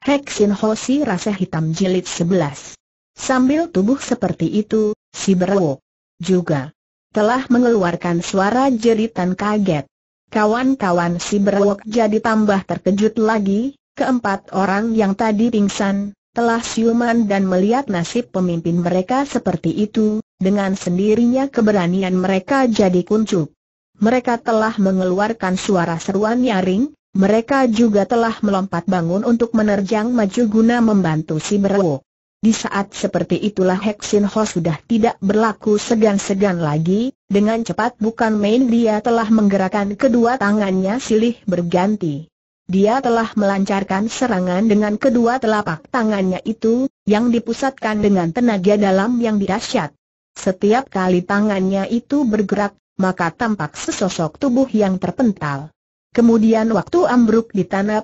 Heksin Si Rasa Hitam Jilid 11 Sambil tubuh seperti itu, si Berwo juga telah mengeluarkan suara jeritan kaget. Kawan-kawan si Berwok jadi tambah terkejut lagi, keempat orang yang tadi pingsan, telah siuman dan melihat nasib pemimpin mereka seperti itu, dengan sendirinya keberanian mereka jadi kuncup. Mereka telah mengeluarkan suara seruan nyaring, mereka juga telah melompat bangun untuk menerjang maju guna membantu si Berwo. Di saat seperti itulah Hexin Ho sudah tidak berlaku segan-segan lagi, dengan cepat bukan main dia telah menggerakkan kedua tangannya silih berganti. Dia telah melancarkan serangan dengan kedua telapak tangannya itu, yang dipusatkan dengan tenaga dalam yang dirasyat. Setiap kali tangannya itu bergerak, maka tampak sesosok tubuh yang terpental. Kemudian waktu ambruk di tanah,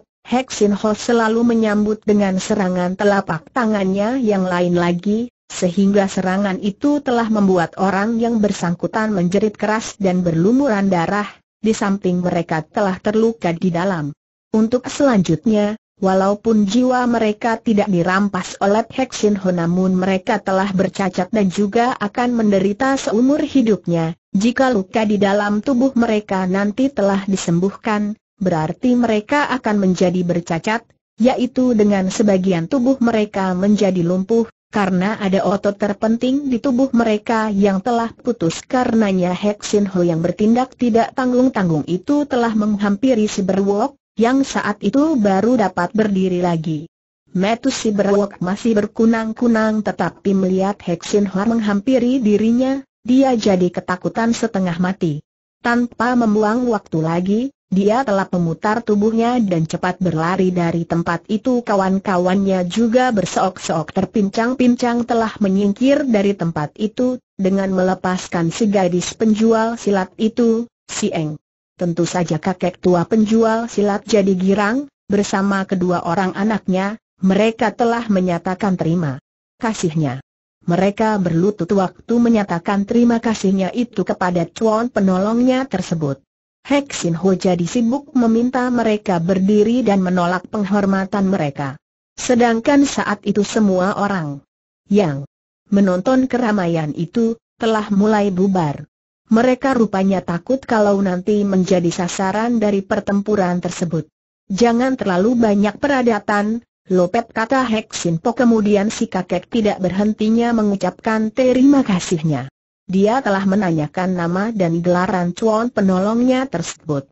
Sin Ho selalu menyambut dengan serangan telapak tangannya yang lain lagi, sehingga serangan itu telah membuat orang yang bersangkutan menjerit keras dan berlumuran darah, di samping mereka telah terluka di dalam. Untuk selanjutnya, Walaupun jiwa mereka tidak dirampas oleh Sin Ho namun mereka telah bercacat dan juga akan menderita seumur hidupnya, jika luka di dalam tubuh mereka nanti telah disembuhkan, berarti mereka akan menjadi bercacat, yaitu dengan sebagian tubuh mereka menjadi lumpuh, karena ada otot terpenting di tubuh mereka yang telah putus karenanya Heksin Ho yang bertindak tidak tanggung-tanggung itu telah menghampiri si berwok, yang saat itu baru dapat berdiri lagi. Metus si berwok masih berkunang-kunang tetapi melihat Heksin Ho menghampiri dirinya, dia jadi ketakutan setengah mati. Tanpa membuang waktu lagi, dia telah memutar tubuhnya dan cepat berlari dari tempat itu kawan-kawannya juga berseok-seok terpincang-pincang telah menyingkir dari tempat itu, dengan melepaskan si gadis penjual silat itu, si Eng. Tentu saja kakek tua penjual silat jadi girang, bersama kedua orang anaknya, mereka telah menyatakan terima kasihnya. Mereka berlutut waktu menyatakan terima kasihnya itu kepada cuan penolongnya tersebut. Hek Sin Ho jadi sibuk meminta mereka berdiri dan menolak penghormatan mereka. Sedangkan saat itu semua orang yang menonton keramaian itu telah mulai bubar. Mereka rupanya takut kalau nanti menjadi sasaran dari pertempuran tersebut. Jangan terlalu banyak peradatan, Lopet kata Heksinpo kemudian si kakek tidak berhentinya mengucapkan terima kasihnya. Dia telah menanyakan nama dan gelaran cuan penolongnya tersebut.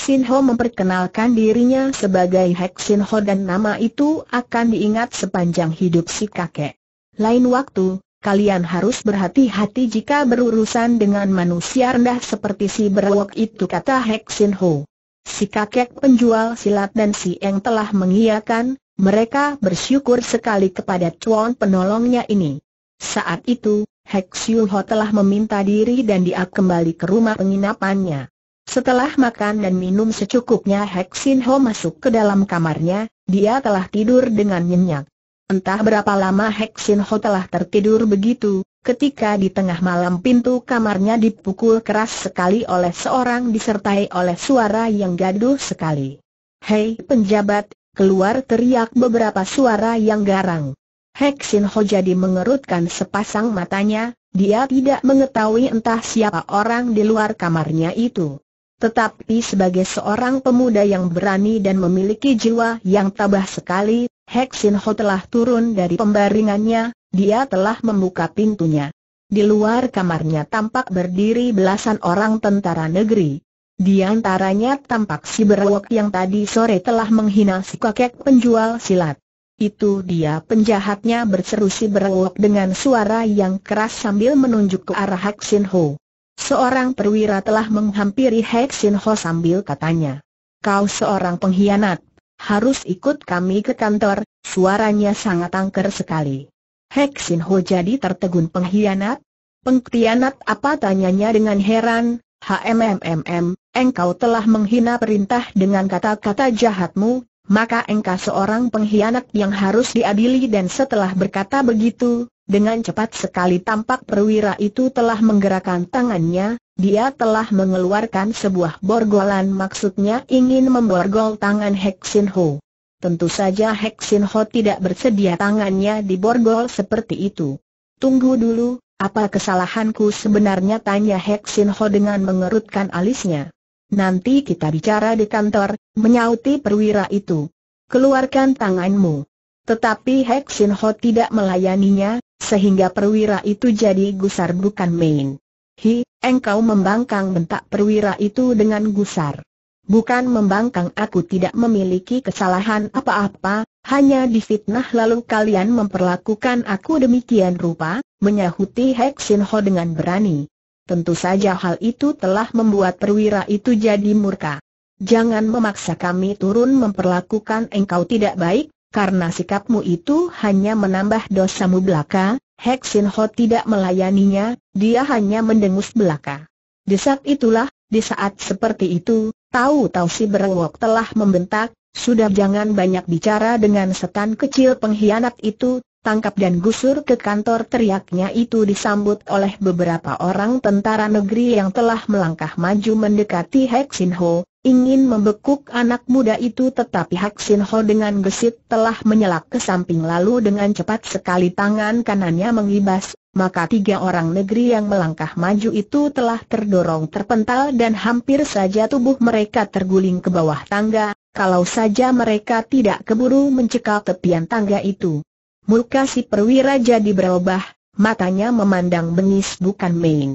sin Ho memperkenalkan dirinya sebagai sin Ho dan nama itu akan diingat sepanjang hidup si kakek. Lain waktu, kalian harus berhati-hati jika berurusan dengan manusia rendah seperti si berwok itu kata sin Ho. Si kakek penjual silat dan si Eng telah mengiyakan, mereka bersyukur sekali kepada cuan penolongnya ini. Saat itu, Hek Siu Ho telah meminta diri dan dia kembali ke rumah penginapannya. Setelah makan dan minum secukupnya Hek Sin Ho masuk ke dalam kamarnya, dia telah tidur dengan nyenyak. Entah berapa lama Hek Sin Ho telah tertidur begitu, ketika di tengah malam pintu kamarnya dipukul keras sekali oleh seorang disertai oleh suara yang gaduh sekali. Hei penjabat, keluar teriak beberapa suara yang garang. Hek Sin Ho jadi mengerutkan sepasang matanya, dia tidak mengetahui entah siapa orang di luar kamarnya itu. Tetapi sebagai seorang pemuda yang berani dan memiliki jiwa yang tabah sekali, Hek Sin Ho telah turun dari pembaringannya, dia telah membuka pintunya. Di luar kamarnya tampak berdiri belasan orang tentara negeri. Di antaranya tampak si berwok yang tadi sore telah menghina si kakek penjual silat. Itu dia penjahatnya berseru si berwok dengan suara yang keras sambil menunjuk ke arah Hak Sin Ho. Seorang perwira telah menghampiri Hak Sin Ho sambil katanya. Kau seorang pengkhianat, harus ikut kami ke kantor, suaranya sangat angker sekali. Hek Sin Ho jadi tertegun pengkhianat? Pengkhianat apa tanyanya dengan heran, HMMMM, engkau telah menghina perintah dengan kata-kata jahatmu, maka engkau seorang pengkhianat yang harus diadili dan setelah berkata begitu, dengan cepat sekali tampak perwira itu telah menggerakkan tangannya, dia telah mengeluarkan sebuah borgolan maksudnya ingin memborgol tangan Heksin Ho. Tentu saja Heksin Ho tidak bersedia tangannya diborgol seperti itu. Tunggu dulu, apa kesalahanku sebenarnya tanya Sin Ho dengan mengerutkan alisnya. Nanti kita bicara di kantor, menyauti perwira itu. Keluarkan tanganmu. Tetapi Sin Ho tidak melayaninya, sehingga perwira itu jadi gusar bukan main. Hi, engkau membangkang bentak perwira itu dengan gusar. Bukan membangkang aku tidak memiliki kesalahan apa-apa, hanya difitnah lalu kalian memperlakukan aku demikian rupa, menyahuti Sin Ho dengan berani. Tentu saja hal itu telah membuat perwira itu jadi murka. Jangan memaksa kami turun memperlakukan engkau tidak baik, karena sikapmu itu hanya menambah dosamu belaka, Sin Ho tidak melayaninya, dia hanya mendengus belaka. Di saat itulah, di saat seperti itu, Tahu-tahu si berengok telah membentak, sudah jangan banyak bicara dengan setan kecil pengkhianat itu, tangkap dan gusur ke kantor teriaknya itu disambut oleh beberapa orang tentara negeri yang telah melangkah maju mendekati Hek Ho, ingin membekuk anak muda itu tetapi Hek Ho dengan gesit telah menyelak ke samping lalu dengan cepat sekali tangan kanannya mengibas, maka tiga orang negeri yang melangkah maju itu telah terdorong terpental dan hampir saja tubuh mereka terguling ke bawah tangga, kalau saja mereka tidak keburu mencekal tepian tangga itu. Muka si perwira jadi berubah, matanya memandang bengis bukan main.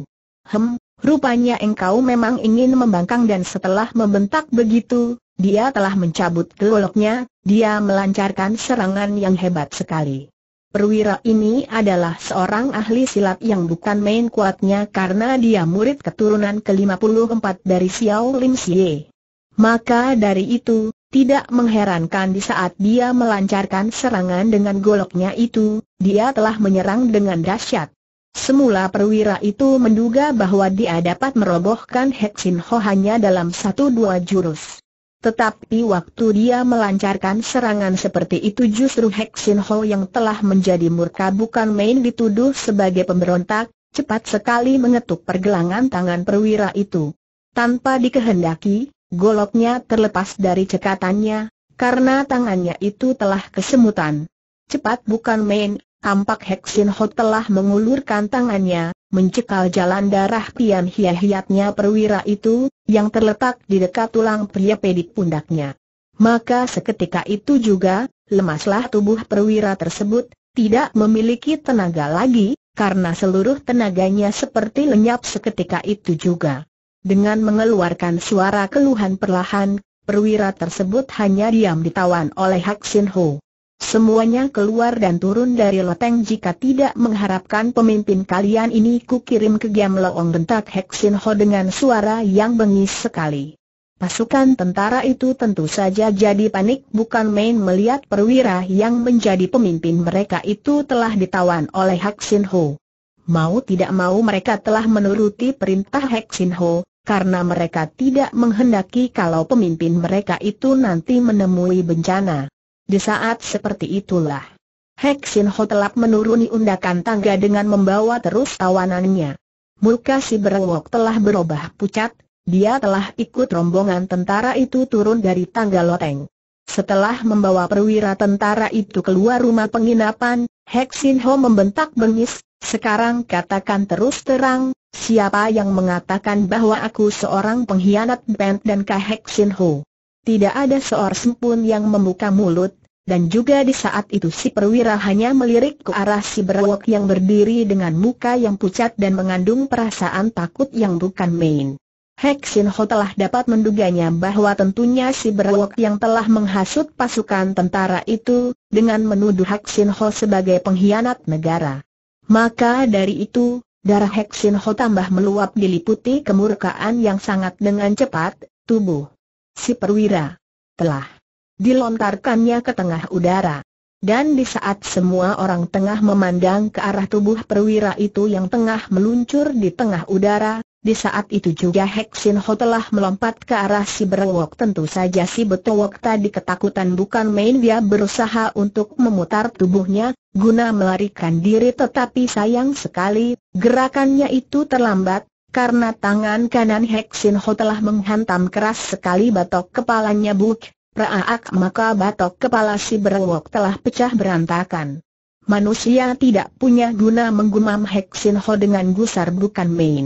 Hem, rupanya engkau memang ingin membangkang dan setelah membentak begitu, dia telah mencabut goloknya, dia melancarkan serangan yang hebat sekali. Perwira ini adalah seorang ahli silat yang bukan main kuatnya karena dia murid keturunan ke-54 dari Xiao Lim Xie. Maka dari itu, tidak mengherankan di saat dia melancarkan serangan dengan goloknya itu, dia telah menyerang dengan dahsyat. Semula perwira itu menduga bahwa dia dapat merobohkan Hexin Ho hanya dalam satu dua jurus. Tetapi waktu dia melancarkan serangan seperti itu justru Sin Ho yang telah menjadi murka bukan main dituduh sebagai pemberontak, cepat sekali mengetuk pergelangan tangan perwira itu. Tanpa dikehendaki, goloknya terlepas dari cekatannya, karena tangannya itu telah kesemutan. Cepat bukan main, tampak Sin Ho telah mengulurkan tangannya, mencekal jalan darah pian hiat-hiatnya perwira itu, yang terletak di dekat tulang pria pedik pundaknya. Maka seketika itu juga, lemaslah tubuh perwira tersebut, tidak memiliki tenaga lagi, karena seluruh tenaganya seperti lenyap seketika itu juga. Dengan mengeluarkan suara keluhan perlahan, perwira tersebut hanya diam ditawan oleh Hak Sin Ho. Semuanya keluar dan turun dari loteng jika tidak mengharapkan pemimpin kalian ini kukirim ke Giam loong bentak Hek Ho dengan suara yang bengis sekali. Pasukan tentara itu tentu saja jadi panik bukan main melihat perwira yang menjadi pemimpin mereka itu telah ditawan oleh Hek Ho. Mau tidak mau mereka telah menuruti perintah Hek Ho, karena mereka tidak menghendaki kalau pemimpin mereka itu nanti menemui bencana. Di saat seperti itulah, Sin Ho telap menuruni undakan tangga dengan membawa terus tawanannya. Muka si berewok telah berubah pucat, dia telah ikut rombongan tentara itu turun dari tangga loteng. Setelah membawa perwira tentara itu keluar rumah penginapan, Sin Ho membentak bengis, sekarang katakan terus terang, siapa yang mengatakan bahwa aku seorang pengkhianat Bent dan Hek Sin Ho? Tidak ada seorang pun yang membuka mulut, dan juga di saat itu si perwira hanya melirik ke arah si berwok yang berdiri dengan muka yang pucat dan mengandung perasaan takut yang bukan main. Heksin Ho telah dapat menduganya bahwa tentunya si berwok yang telah menghasut pasukan tentara itu, dengan menuduh Heksin Ho sebagai pengkhianat negara. Maka dari itu, darah Heksin Ho tambah meluap diliputi kemurkaan yang sangat dengan cepat, tubuh si perwira telah dilontarkannya ke tengah udara. Dan di saat semua orang tengah memandang ke arah tubuh perwira itu yang tengah meluncur di tengah udara, di saat itu juga Heksin Ho telah melompat ke arah si Berwok. Tentu saja si Betowok tadi ketakutan bukan main dia berusaha untuk memutar tubuhnya, guna melarikan diri tetapi sayang sekali, gerakannya itu terlambat, karena tangan kanan Heksin Ho telah menghantam keras sekali batok kepalanya Buk, Praak maka batok kepala si berewok telah pecah berantakan. Manusia tidak punya guna menggumam Heksin Ho dengan gusar bukan main.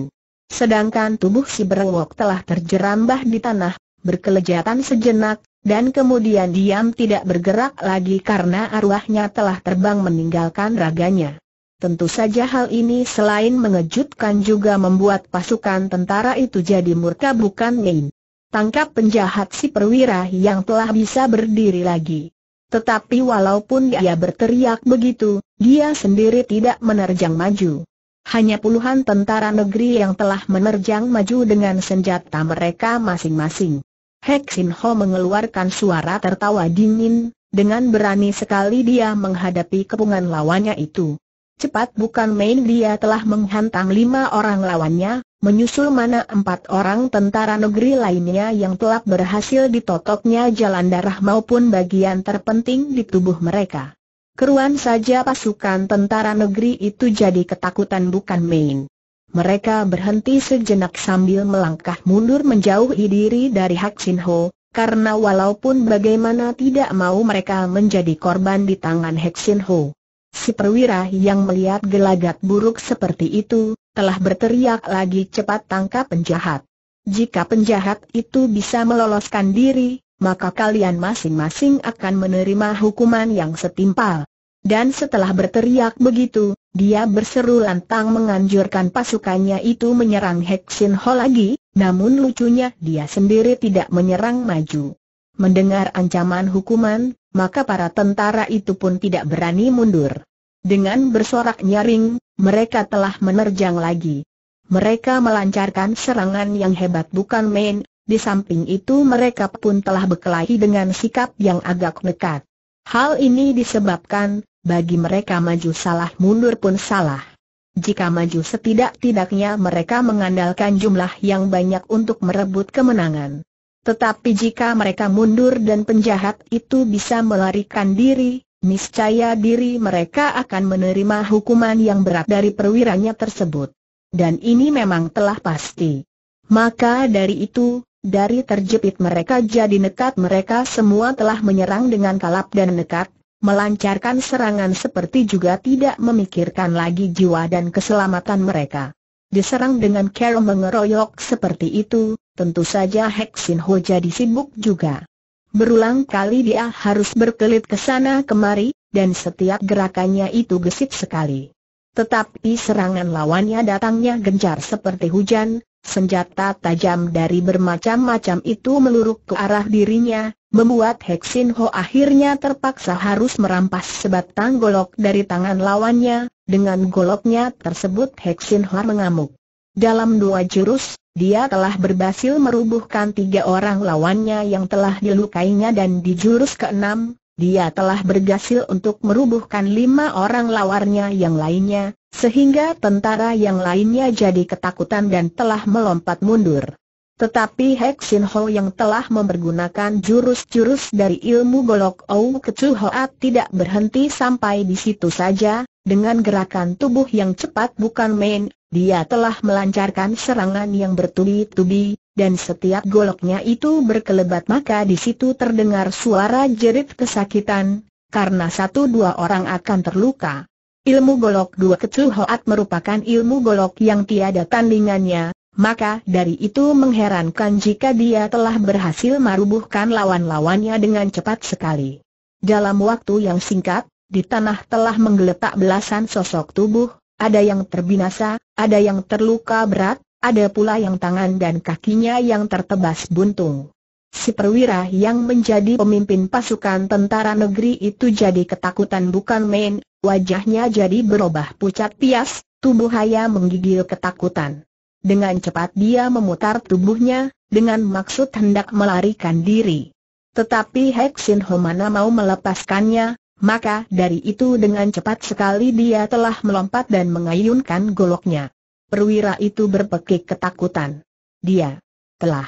Sedangkan tubuh si berewok telah terjerambah di tanah, berkelejatan sejenak, dan kemudian diam tidak bergerak lagi karena arwahnya telah terbang meninggalkan raganya. Tentu saja hal ini selain mengejutkan juga membuat pasukan tentara itu jadi murka bukan main tangkap penjahat si perwira yang telah bisa berdiri lagi. Tetapi walaupun dia berteriak begitu, dia sendiri tidak menerjang maju. Hanya puluhan tentara negeri yang telah menerjang maju dengan senjata mereka masing-masing. Hexin Ho mengeluarkan suara tertawa dingin, dengan berani sekali dia menghadapi kepungan lawannya itu. Cepat bukan main dia telah menghantam lima orang lawannya, menyusul mana empat orang tentara negeri lainnya yang telah berhasil ditotoknya jalan darah maupun bagian terpenting di tubuh mereka. Keruan saja pasukan tentara negeri itu jadi ketakutan bukan main. Mereka berhenti sejenak sambil melangkah mundur menjauhi diri dari Hak Sin Ho, karena walaupun bagaimana tidak mau mereka menjadi korban di tangan Hak Sin Ho. Si perwira yang melihat gelagat buruk seperti itu, telah berteriak lagi cepat tangkap penjahat. Jika penjahat itu bisa meloloskan diri, maka kalian masing-masing akan menerima hukuman yang setimpal. Dan setelah berteriak begitu, dia berseru lantang menganjurkan pasukannya itu menyerang Hexin Ho lagi, namun lucunya dia sendiri tidak menyerang maju. Mendengar ancaman hukuman, maka para tentara itu pun tidak berani mundur. Dengan bersorak nyaring, mereka telah menerjang lagi. Mereka melancarkan serangan yang hebat bukan main, di samping itu mereka pun telah berkelahi dengan sikap yang agak nekat. Hal ini disebabkan, bagi mereka maju salah mundur pun salah. Jika maju setidak-tidaknya mereka mengandalkan jumlah yang banyak untuk merebut kemenangan. Tetapi jika mereka mundur dan penjahat itu bisa melarikan diri, Niscaya diri mereka akan menerima hukuman yang berat dari perwiranya tersebut. Dan ini memang telah pasti. Maka dari itu, dari terjepit mereka jadi nekat mereka semua telah menyerang dengan kalap dan nekat, melancarkan serangan seperti juga tidak memikirkan lagi jiwa dan keselamatan mereka. Diserang dengan kerom mengeroyok seperti itu, tentu saja Hexin Ho jadi sibuk juga. Berulang kali dia harus berkelit ke sana kemari, dan setiap gerakannya itu gesit sekali. Tetapi serangan lawannya datangnya gencar seperti hujan, senjata tajam dari bermacam-macam itu meluruk ke arah dirinya, membuat Heksinho Ho akhirnya terpaksa harus merampas sebatang golok dari tangan lawannya, dengan goloknya tersebut Heksinho Ho mengamuk. Dalam dua jurus, dia telah berhasil merubuhkan tiga orang lawannya yang telah dilukainya dan di jurus keenam, dia telah berhasil untuk merubuhkan lima orang lawarnya yang lainnya, sehingga tentara yang lainnya jadi ketakutan dan telah melompat mundur. Tetapi Hek Sin Ho yang telah mempergunakan jurus-jurus dari ilmu golok Ou Kecu Hoat tidak berhenti sampai di situ saja, dengan gerakan tubuh yang cepat bukan main, dia telah melancarkan serangan yang bertubi-tubi, dan setiap goloknya itu berkelebat maka di situ terdengar suara jerit kesakitan, karena satu dua orang akan terluka. Ilmu golok dua kecil hoat merupakan ilmu golok yang tiada tandingannya, maka dari itu mengherankan jika dia telah berhasil merubuhkan lawan-lawannya dengan cepat sekali. Dalam waktu yang singkat, di tanah telah menggeletak belasan sosok tubuh, ada yang terbinasa, ada yang terluka berat, ada pula yang tangan dan kakinya yang tertebas buntung. Si perwira yang menjadi pemimpin pasukan tentara negeri itu jadi ketakutan bukan main, wajahnya jadi berubah pucat pias, tubuh Haya menggigil ketakutan. Dengan cepat dia memutar tubuhnya, dengan maksud hendak melarikan diri. Tetapi Hexin Homanah Homana mau melepaskannya, maka dari itu dengan cepat sekali dia telah melompat dan mengayunkan goloknya. Perwira itu berpekik ketakutan. Dia telah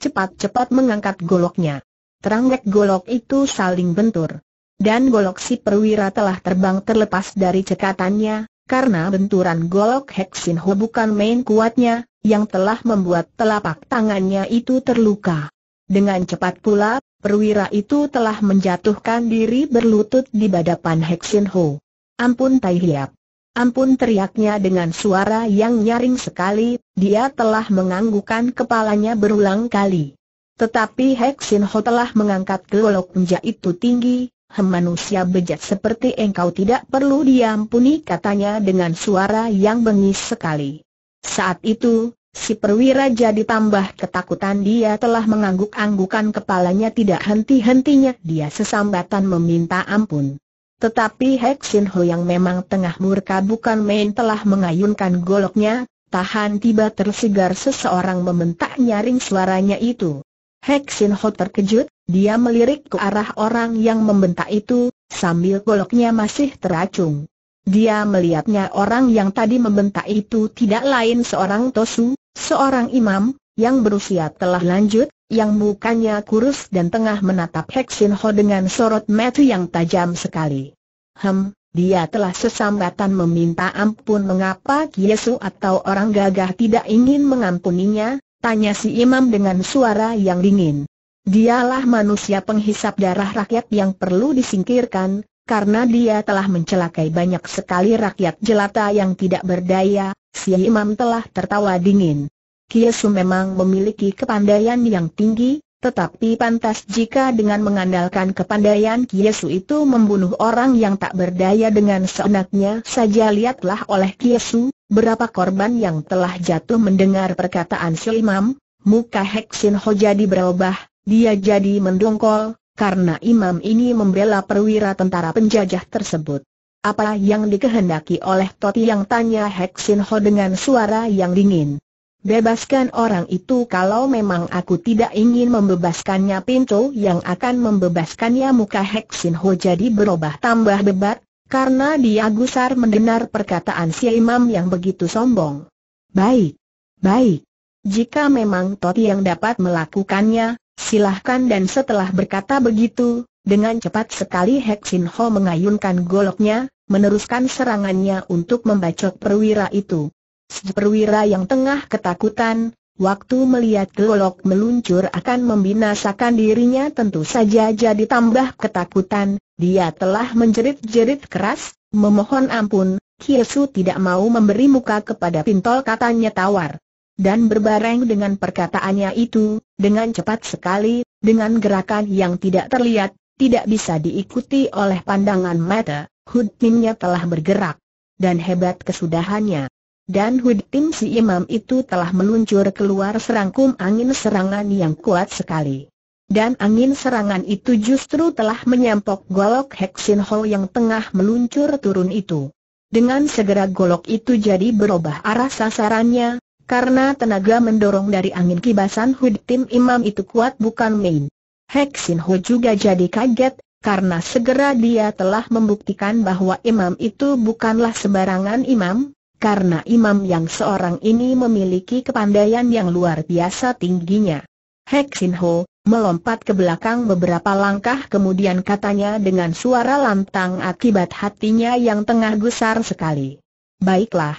cepat-cepat mengangkat goloknya. Teranggek golok itu saling bentur. Dan golok si perwira telah terbang terlepas dari cekatannya, karena benturan golok Heksin Ho bukan main kuatnya, yang telah membuat telapak tangannya itu terluka. Dengan cepat pula, perwira itu telah menjatuhkan diri berlutut di hadapan Heksin Ho. Ampun Tai Hiap. Ampun teriaknya dengan suara yang nyaring sekali, dia telah menganggukan kepalanya berulang kali. Tetapi Heksin Ho telah mengangkat gelolok penja itu tinggi, hem manusia bejat seperti engkau tidak perlu diampuni katanya dengan suara yang bengis sekali. Saat itu, Si perwira jadi tambah ketakutan dia telah mengangguk-anggukan kepalanya tidak henti-hentinya dia sesambatan meminta ampun. Tetapi Hek Sin Ho yang memang tengah murka bukan main telah mengayunkan goloknya, tahan tiba tersigar seseorang membentak nyaring suaranya itu. Hek Sin Ho terkejut, dia melirik ke arah orang yang membentak itu, sambil goloknya masih teracung. Dia melihatnya orang yang tadi membentak itu tidak lain seorang Tosu, Seorang imam, yang berusia telah lanjut, yang mukanya kurus dan tengah menatap Heksin Ho dengan sorot mata yang tajam sekali. Hem, dia telah sesambatan meminta ampun mengapa Yesu atau orang gagah tidak ingin mengampuninya, tanya si imam dengan suara yang dingin. Dialah manusia penghisap darah rakyat yang perlu disingkirkan, karena dia telah mencelakai banyak sekali rakyat jelata yang tidak berdaya, si imam telah tertawa dingin. Kiesu memang memiliki kepandaian yang tinggi, tetapi pantas jika dengan mengandalkan kepandaian Kiesu itu membunuh orang yang tak berdaya dengan seenaknya saja lihatlah oleh Kiesu, berapa korban yang telah jatuh mendengar perkataan si imam, muka Heksin Ho jadi berubah, dia jadi mendongkol, karena imam ini membela perwira tentara penjajah tersebut. Apa yang dikehendaki oleh Toti yang tanya Sin Ho dengan suara yang dingin. Bebaskan orang itu kalau memang aku tidak ingin membebaskannya pintu yang akan membebaskannya muka Sin Ho jadi berubah tambah debat, karena dia gusar mendengar perkataan si imam yang begitu sombong. Baik, baik. Jika memang Toti yang dapat melakukannya, silahkan dan setelah berkata begitu, dengan cepat sekali Hek Sin Ho mengayunkan goloknya, meneruskan serangannya untuk membacok perwira itu. perwira yang tengah ketakutan, waktu melihat golok meluncur akan membinasakan dirinya tentu saja jadi tambah ketakutan, dia telah menjerit-jerit keras, memohon ampun, Kiesu tidak mau memberi muka kepada pintol katanya tawar dan berbareng dengan perkataannya itu, dengan cepat sekali, dengan gerakan yang tidak terlihat, tidak bisa diikuti oleh pandangan mata, Hud Timnya telah bergerak. Dan hebat kesudahannya. Dan Hud Tim si imam itu telah meluncur keluar serangkum angin serangan yang kuat sekali. Dan angin serangan itu justru telah menyampok golok Heksin Ho yang tengah meluncur turun itu. Dengan segera golok itu jadi berubah arah sasarannya, karena tenaga mendorong dari angin kibasan Hud Tim Imam itu kuat bukan main. Hek Sin Ho juga jadi kaget, karena segera dia telah membuktikan bahwa imam itu bukanlah sembarangan imam, karena imam yang seorang ini memiliki kepandaian yang luar biasa tingginya. Hek Sin Ho, melompat ke belakang beberapa langkah kemudian katanya dengan suara lantang akibat hatinya yang tengah gusar sekali. Baiklah.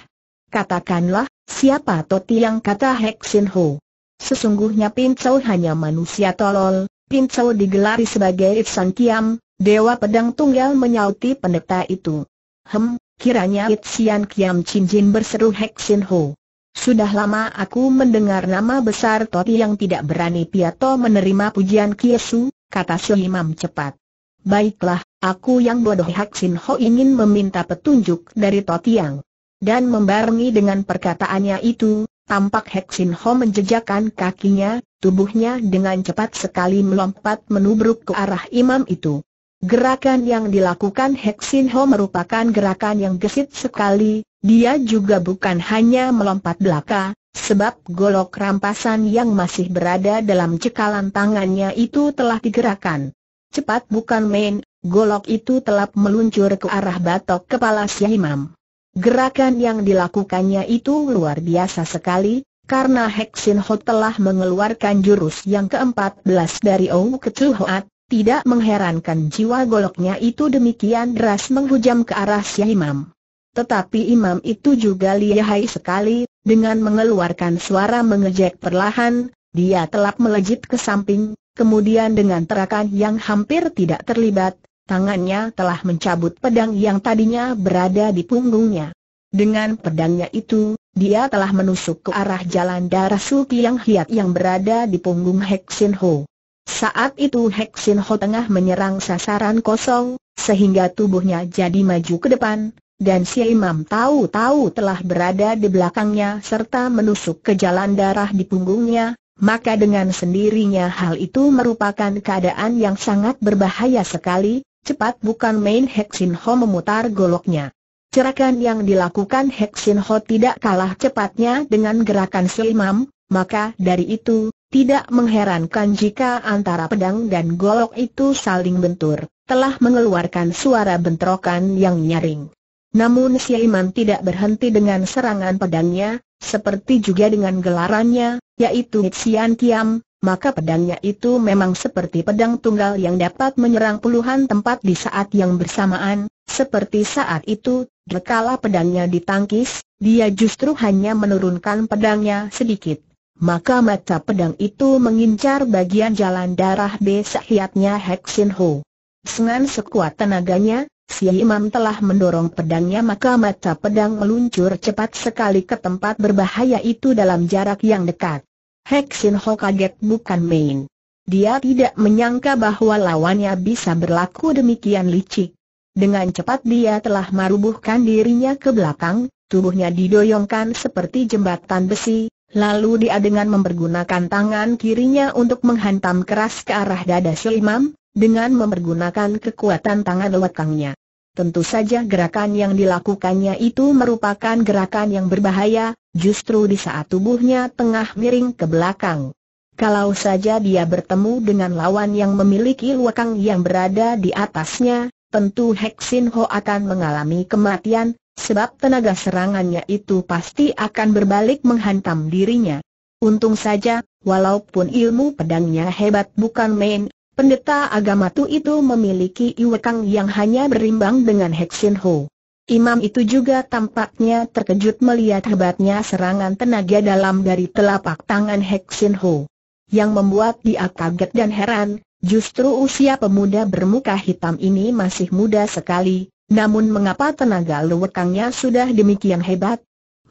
Katakanlah, Siapa Toti yang kata Hek Ho? Sesungguhnya Pincau hanya manusia tolol, Pincau digelari sebagai Itsan Kiam, Dewa Pedang Tunggal menyauti pendeta itu. Hem, kiranya Itsian Kiam Jin berseru Hek Ho. Sudah lama aku mendengar nama besar Toti yang tidak berani piato menerima pujian Kiesu, kata Imam cepat. Baiklah, aku yang bodoh Hak Sin Ho ingin meminta petunjuk dari Toti yang. Dan membarengi dengan perkataannya itu, tampak Hek Ho menjejakkan kakinya, tubuhnya dengan cepat sekali melompat menubruk ke arah imam itu. Gerakan yang dilakukan Hek Ho merupakan gerakan yang gesit sekali, dia juga bukan hanya melompat belaka, sebab golok rampasan yang masih berada dalam cekalan tangannya itu telah digerakkan. Cepat bukan main, golok itu telah meluncur ke arah batok kepala si imam. Gerakan yang dilakukannya itu luar biasa sekali, karena Heksin Ho telah mengeluarkan jurus yang ke-14 dari Ou Kecu Hoat, tidak mengherankan jiwa goloknya itu demikian deras menghujam ke arah si imam. Tetapi imam itu juga lihai sekali, dengan mengeluarkan suara mengejek perlahan, dia telap melejit ke samping, kemudian dengan terakan yang hampir tidak terlibat, tangannya telah mencabut pedang yang tadinya berada di punggungnya. Dengan pedangnya itu, dia telah menusuk ke arah jalan darah Suki yang hiat yang berada di punggung Heksin Ho. Saat itu Heksin Ho tengah menyerang sasaran kosong, sehingga tubuhnya jadi maju ke depan, dan si imam tahu-tahu telah berada di belakangnya serta menusuk ke jalan darah di punggungnya, maka dengan sendirinya hal itu merupakan keadaan yang sangat berbahaya sekali, Cepat bukan main Hexin Ho memutar goloknya. Cerakan yang dilakukan Hexin Ho tidak kalah cepatnya dengan gerakan si maka dari itu, tidak mengherankan jika antara pedang dan golok itu saling bentur, telah mengeluarkan suara bentrokan yang nyaring. Namun si tidak berhenti dengan serangan pedangnya, seperti juga dengan gelarannya, yaitu Hitsian Kiam, maka pedangnya itu memang seperti pedang tunggal yang dapat menyerang puluhan tempat di saat yang bersamaan, seperti saat itu, dekala pedangnya ditangkis, dia justru hanya menurunkan pedangnya sedikit. Maka mata pedang itu mengincar bagian jalan darah besahiatnya Heksin Ho. Dengan sekuat tenaganya, si imam telah mendorong pedangnya maka mata pedang meluncur cepat sekali ke tempat berbahaya itu dalam jarak yang dekat. Heksin Ho kaget bukan main. Dia tidak menyangka bahwa lawannya bisa berlaku demikian licik. Dengan cepat dia telah merubuhkan dirinya ke belakang, tubuhnya didoyongkan seperti jembatan besi, lalu dia dengan mempergunakan tangan kirinya untuk menghantam keras ke arah dada si dengan mempergunakan kekuatan tangan lekangnya. Tentu saja gerakan yang dilakukannya itu merupakan gerakan yang berbahaya, justru di saat tubuhnya tengah miring ke belakang. Kalau saja dia bertemu dengan lawan yang memiliki luakang yang berada di atasnya, tentu Hexin Ho akan mengalami kematian, sebab tenaga serangannya itu pasti akan berbalik menghantam dirinya. Untung saja, walaupun ilmu pedangnya hebat bukan main, Pendeta agama Tu itu memiliki iwekang yang hanya berimbang dengan Heksin Ho. Imam itu juga tampaknya terkejut melihat hebatnya serangan tenaga dalam dari telapak tangan Heksin Ho. Yang membuat dia kaget dan heran, justru usia pemuda bermuka hitam ini masih muda sekali, namun mengapa tenaga lewekangnya sudah demikian hebat?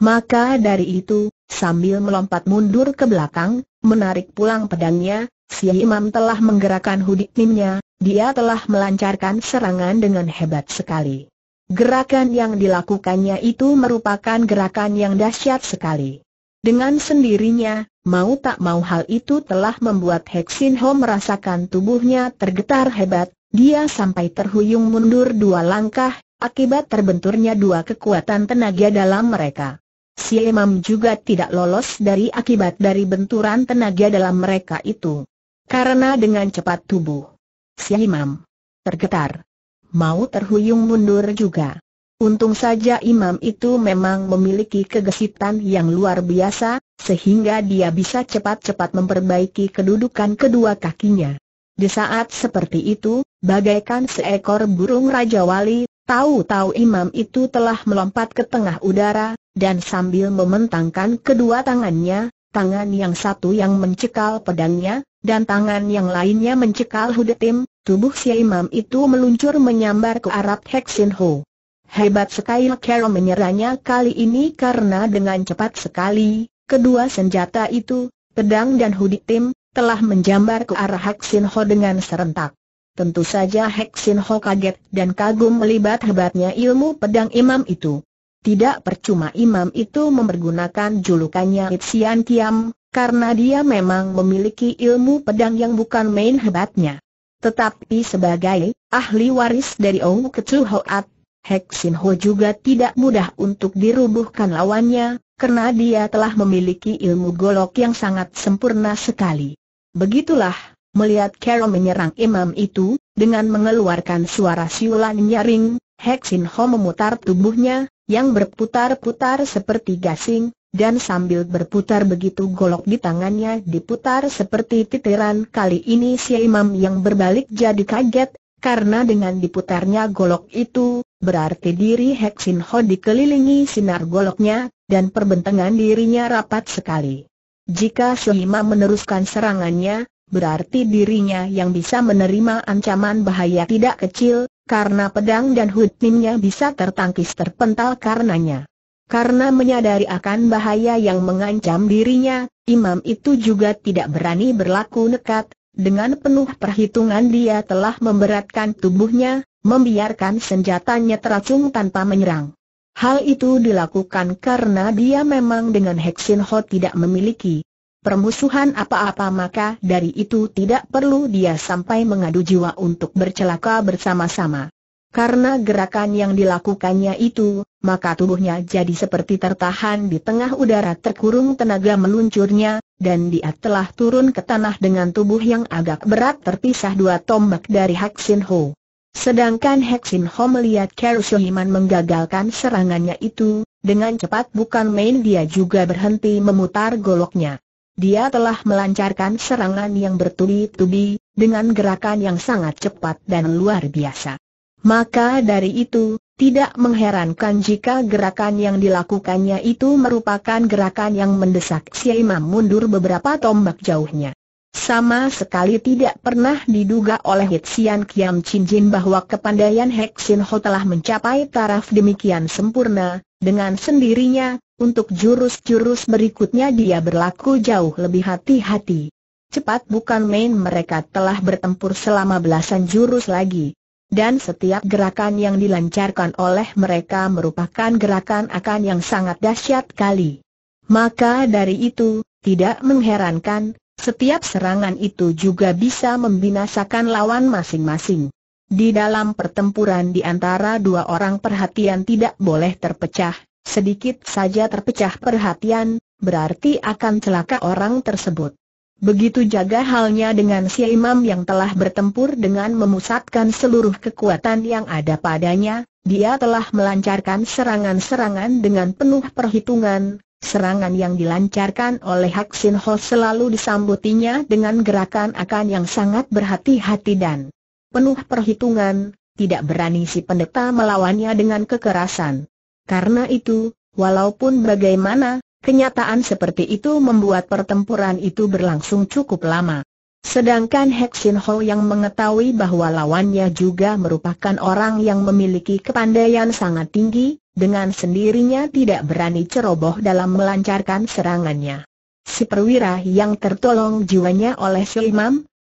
Maka dari itu, sambil melompat mundur ke belakang, menarik pulang pedangnya, Si Imam telah menggerakkan hudiknimnya, dia telah melancarkan serangan dengan hebat sekali. Gerakan yang dilakukannya itu merupakan gerakan yang dahsyat sekali. Dengan sendirinya, mau tak mau hal itu telah membuat Hexin Ho merasakan tubuhnya tergetar hebat, dia sampai terhuyung mundur dua langkah, akibat terbenturnya dua kekuatan tenaga dalam mereka. Si Imam juga tidak lolos dari akibat dari benturan tenaga dalam mereka itu. Karena dengan cepat tubuh. Si Imam. Tergetar. Mau terhuyung mundur juga. Untung saja imam itu memang memiliki kegesitan yang luar biasa, sehingga dia bisa cepat-cepat memperbaiki kedudukan kedua kakinya. Di saat seperti itu, bagaikan seekor burung Raja Wali, tahu-tahu imam itu telah melompat ke tengah udara, dan sambil mementangkan kedua tangannya, tangan yang satu yang mencekal pedangnya, dan tangan yang lainnya mencekal Hudetim, tubuh si imam itu meluncur menyambar ke arah Hek Sin Ho. Hebat sekali Carol menyerahnya kali ini karena dengan cepat sekali, kedua senjata itu, pedang dan Hudetim, telah menjambar ke arah Hek Sin Ho dengan serentak. Tentu saja Hek Sin Ho kaget dan kagum melibat hebatnya ilmu pedang imam itu. Tidak percuma imam itu mempergunakan julukannya Itsian Kiam, karena dia memang memiliki ilmu pedang yang bukan main hebatnya. Tetapi sebagai ahli waris dari Ong Kecu Hoat, Hek Sin Ho juga tidak mudah untuk dirubuhkan lawannya, karena dia telah memiliki ilmu golok yang sangat sempurna sekali. Begitulah, melihat Carol menyerang imam itu, dengan mengeluarkan suara siulan nyaring, Hek Sin Ho memutar tubuhnya, yang berputar-putar seperti gasing, dan sambil berputar begitu golok di tangannya diputar seperti titiran kali ini si imam yang berbalik jadi kaget, karena dengan diputarnya golok itu, berarti diri Heksin Ho dikelilingi sinar goloknya, dan perbentangan dirinya rapat sekali. Jika si imam meneruskan serangannya, berarti dirinya yang bisa menerima ancaman bahaya tidak kecil, karena pedang dan hutinnya bisa tertangkis terpental karenanya. Karena menyadari akan bahaya yang mengancam dirinya, imam itu juga tidak berani berlaku nekat, dengan penuh perhitungan dia telah memberatkan tubuhnya, membiarkan senjatanya teracung tanpa menyerang. Hal itu dilakukan karena dia memang dengan Heksin Ho tidak memiliki permusuhan apa-apa maka dari itu tidak perlu dia sampai mengadu jiwa untuk bercelaka bersama-sama. Karena gerakan yang dilakukannya itu, maka tubuhnya jadi seperti tertahan di tengah udara terkurung tenaga meluncurnya, dan dia telah turun ke tanah dengan tubuh yang agak berat terpisah dua tombak dari Haksin Ho. Sedangkan Haksin Ho melihat Kerusuhiman menggagalkan serangannya itu, dengan cepat bukan main dia juga berhenti memutar goloknya. Dia telah melancarkan serangan yang bertubi-tubi, dengan gerakan yang sangat cepat dan luar biasa. Maka dari itu, tidak mengherankan jika gerakan yang dilakukannya itu merupakan gerakan yang mendesak si imam mundur beberapa tombak jauhnya. Sama sekali tidak pernah diduga oleh Hitsian Kiam Chin Jin bahwa kepandaian Hek Sin Ho telah mencapai taraf demikian sempurna, dengan sendirinya, untuk jurus-jurus berikutnya dia berlaku jauh lebih hati-hati. Cepat bukan main mereka telah bertempur selama belasan jurus lagi dan setiap gerakan yang dilancarkan oleh mereka merupakan gerakan akan yang sangat dahsyat kali. Maka dari itu, tidak mengherankan, setiap serangan itu juga bisa membinasakan lawan masing-masing. Di dalam pertempuran di antara dua orang perhatian tidak boleh terpecah, sedikit saja terpecah perhatian, berarti akan celaka orang tersebut. Begitu jaga halnya dengan si imam yang telah bertempur dengan memusatkan seluruh kekuatan yang ada padanya, dia telah melancarkan serangan-serangan dengan penuh perhitungan, serangan yang dilancarkan oleh Hak Sin Ho selalu disambutinya dengan gerakan akan yang sangat berhati-hati dan penuh perhitungan, tidak berani si pendeta melawannya dengan kekerasan. Karena itu, walaupun bagaimana, Kenyataan seperti itu membuat pertempuran itu berlangsung cukup lama. Sedangkan Hexin Ho yang mengetahui bahwa lawannya juga merupakan orang yang memiliki kepandaian sangat tinggi, dengan sendirinya tidak berani ceroboh dalam melancarkan serangannya. Si perwira yang tertolong jiwanya oleh si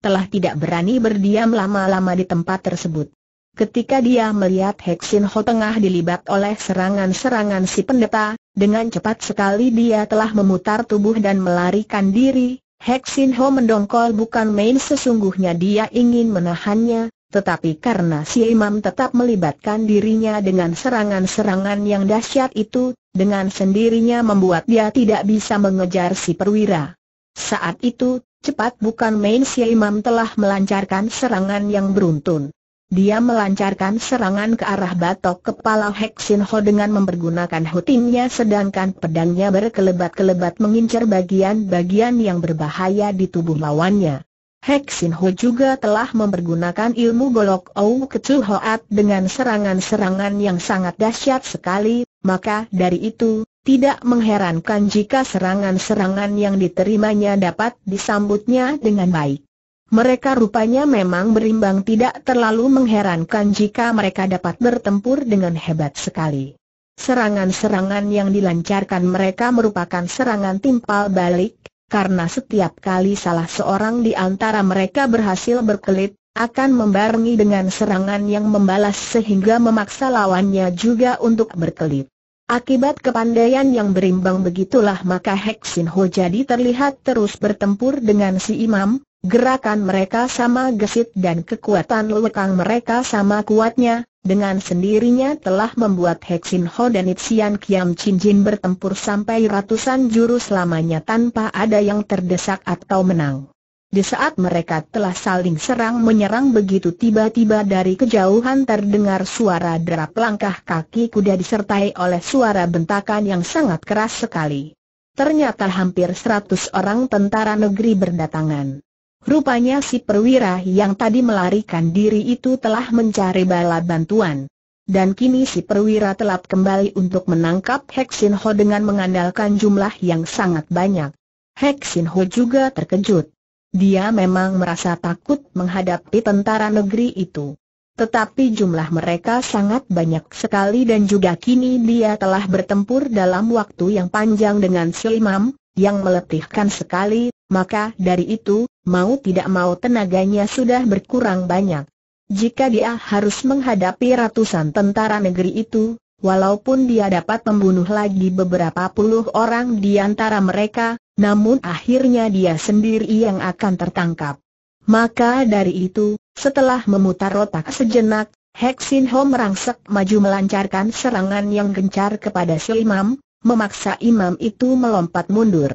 telah tidak berani berdiam lama-lama di tempat tersebut. Ketika dia melihat Hexin Ho tengah dilibat oleh serangan-serangan si pendeta, dengan cepat sekali dia telah memutar tubuh dan melarikan diri. Hexin Ho mendongkol bukan main sesungguhnya dia ingin menahannya, tetapi karena si imam tetap melibatkan dirinya dengan serangan-serangan yang dahsyat itu, dengan sendirinya membuat dia tidak bisa mengejar si perwira. Saat itu, cepat bukan main si imam telah melancarkan serangan yang beruntun. Dia melancarkan serangan ke arah batok kepala Heksin Ho dengan mempergunakan hutingnya sedangkan pedangnya berkelebat-kelebat mengincar bagian-bagian yang berbahaya di tubuh lawannya. Heksin Ho juga telah mempergunakan ilmu golok Ou Kecu Hoat dengan serangan-serangan yang sangat dahsyat sekali, maka dari itu, tidak mengherankan jika serangan-serangan yang diterimanya dapat disambutnya dengan baik. Mereka rupanya memang berimbang tidak terlalu mengherankan jika mereka dapat bertempur dengan hebat sekali. Serangan-serangan yang dilancarkan mereka merupakan serangan timpal balik, karena setiap kali salah seorang di antara mereka berhasil berkelit, akan membarengi dengan serangan yang membalas sehingga memaksa lawannya juga untuk berkelit. Akibat kepandaian yang berimbang begitulah maka Hexin Ho jadi terlihat terus bertempur dengan si imam, Gerakan mereka sama gesit dan kekuatan lekang mereka sama kuatnya, dengan sendirinya telah membuat Heksin Ho dan Itzian Kiam Chin Jin bertempur sampai ratusan juru selamanya tanpa ada yang terdesak atau menang. Di saat mereka telah saling serang menyerang begitu tiba-tiba dari kejauhan terdengar suara derap langkah kaki kuda disertai oleh suara bentakan yang sangat keras sekali. Ternyata hampir seratus orang tentara negeri berdatangan. Rupanya si perwira yang tadi melarikan diri itu telah mencari bala bantuan. Dan kini si perwira telah kembali untuk menangkap Heksin Ho dengan mengandalkan jumlah yang sangat banyak. Heksin Ho juga terkejut. Dia memang merasa takut menghadapi tentara negeri itu. Tetapi jumlah mereka sangat banyak sekali dan juga kini dia telah bertempur dalam waktu yang panjang dengan Sulimam, yang meletihkan sekali, maka dari itu, mau tidak mau tenaganya sudah berkurang banyak. Jika dia harus menghadapi ratusan tentara negeri itu, walaupun dia dapat membunuh lagi beberapa puluh orang di antara mereka, namun akhirnya dia sendiri yang akan tertangkap. Maka dari itu, setelah memutar otak sejenak, Hexin Ho merangsek maju melancarkan serangan yang gencar kepada si memaksa imam itu melompat mundur.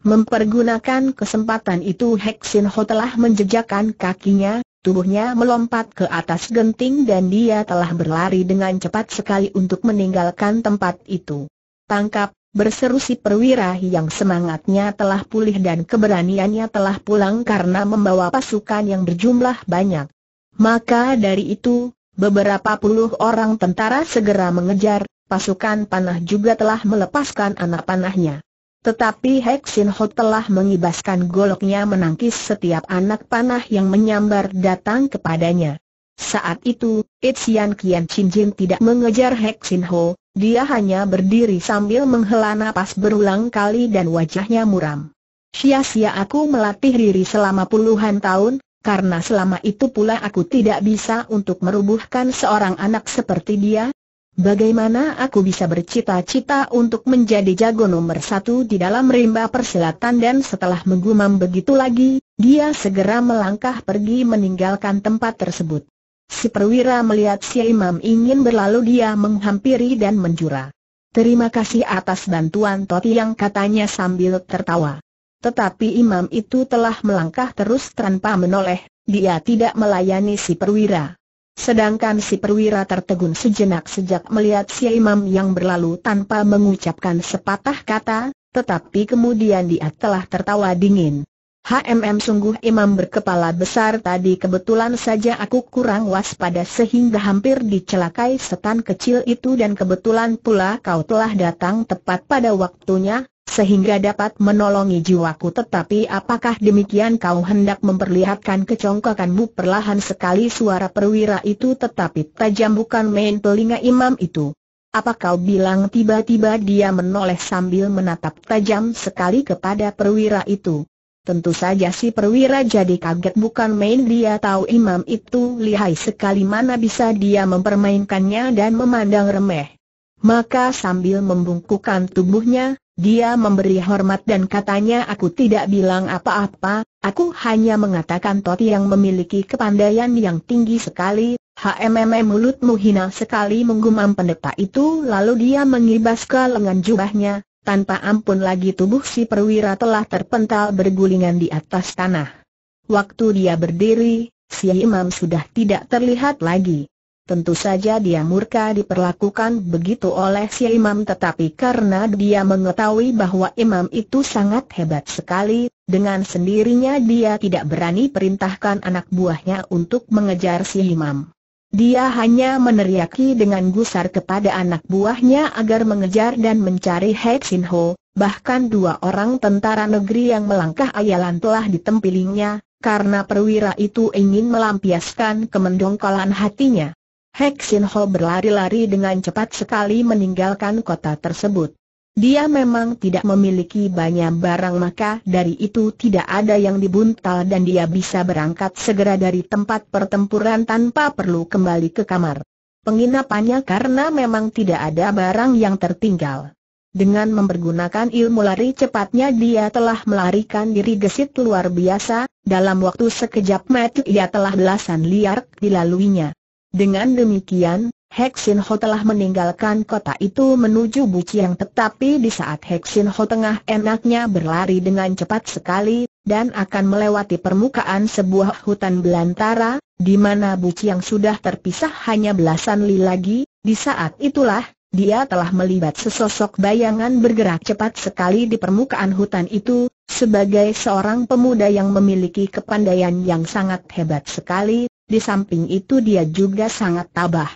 Mempergunakan kesempatan itu Sin Ho telah menjejakkan kakinya, tubuhnya melompat ke atas genting dan dia telah berlari dengan cepat sekali untuk meninggalkan tempat itu. Tangkap, berseru si perwira yang semangatnya telah pulih dan keberaniannya telah pulang karena membawa pasukan yang berjumlah banyak. Maka dari itu, beberapa puluh orang tentara segera mengejar, pasukan panah juga telah melepaskan anak panahnya. Tetapi Sin Ho telah mengibaskan goloknya menangkis setiap anak panah yang menyambar datang kepadanya. Saat itu, Itsian Kian Chin Jin tidak mengejar Sin Ho, dia hanya berdiri sambil menghela napas berulang kali dan wajahnya muram. Sia-sia aku melatih diri selama puluhan tahun, karena selama itu pula aku tidak bisa untuk merubuhkan seorang anak seperti dia, Bagaimana aku bisa bercita-cita untuk menjadi jago nomor satu di dalam rimba persilatan dan setelah menggumam begitu lagi, dia segera melangkah pergi meninggalkan tempat tersebut. Si perwira melihat si imam ingin berlalu dia menghampiri dan menjura. Terima kasih atas bantuan Toti yang katanya sambil tertawa. Tetapi imam itu telah melangkah terus tanpa menoleh, dia tidak melayani si perwira. Sedangkan si perwira tertegun sejenak sejak melihat si imam yang berlalu tanpa mengucapkan sepatah kata, tetapi kemudian dia telah tertawa dingin. HMM sungguh imam berkepala besar tadi kebetulan saja aku kurang waspada sehingga hampir dicelakai setan kecil itu dan kebetulan pula kau telah datang tepat pada waktunya, sehingga dapat menolongi jiwaku tetapi apakah demikian kau hendak memperlihatkan kecongkakanmu perlahan sekali suara perwira itu tetapi tajam bukan main telinga imam itu. Apa kau bilang tiba-tiba dia menoleh sambil menatap tajam sekali kepada perwira itu. Tentu saja si perwira jadi kaget bukan main dia tahu imam itu lihai sekali mana bisa dia mempermainkannya dan memandang remeh. Maka sambil membungkukkan tubuhnya, dia memberi hormat dan katanya aku tidak bilang apa-apa, aku hanya mengatakan Toti yang memiliki kepandaian yang tinggi sekali, HMM mulutmu hina sekali menggumam pendeta itu lalu dia mengibas ke lengan jubahnya, tanpa ampun lagi tubuh si perwira telah terpental bergulingan di atas tanah. Waktu dia berdiri, si imam sudah tidak terlihat lagi. Tentu saja dia murka diperlakukan begitu oleh si imam tetapi karena dia mengetahui bahwa imam itu sangat hebat sekali, dengan sendirinya dia tidak berani perintahkan anak buahnya untuk mengejar si imam. Dia hanya meneriaki dengan gusar kepada anak buahnya agar mengejar dan mencari Hek Sin Ho, bahkan dua orang tentara negeri yang melangkah ayalan telah ditempilingnya, karena perwira itu ingin melampiaskan kemendongkolan hatinya. Hek Ho berlari-lari dengan cepat sekali meninggalkan kota tersebut. Dia memang tidak memiliki banyak barang maka dari itu tidak ada yang dibuntal dan dia bisa berangkat segera dari tempat pertempuran tanpa perlu kembali ke kamar. Penginapannya karena memang tidak ada barang yang tertinggal. Dengan mempergunakan ilmu lari cepatnya dia telah melarikan diri gesit luar biasa, dalam waktu sekejap mata ia telah belasan liar dilaluinya. Dengan demikian, Hexin Ho telah meninggalkan kota itu menuju Buciang tetapi di saat Hexin Ho tengah enaknya berlari dengan cepat sekali, dan akan melewati permukaan sebuah hutan belantara, di mana Buciang sudah terpisah hanya belasan li lagi, di saat itulah, dia telah melihat sesosok bayangan bergerak cepat sekali di permukaan hutan itu, sebagai seorang pemuda yang memiliki kepandaian yang sangat hebat sekali, di samping itu dia juga sangat tabah.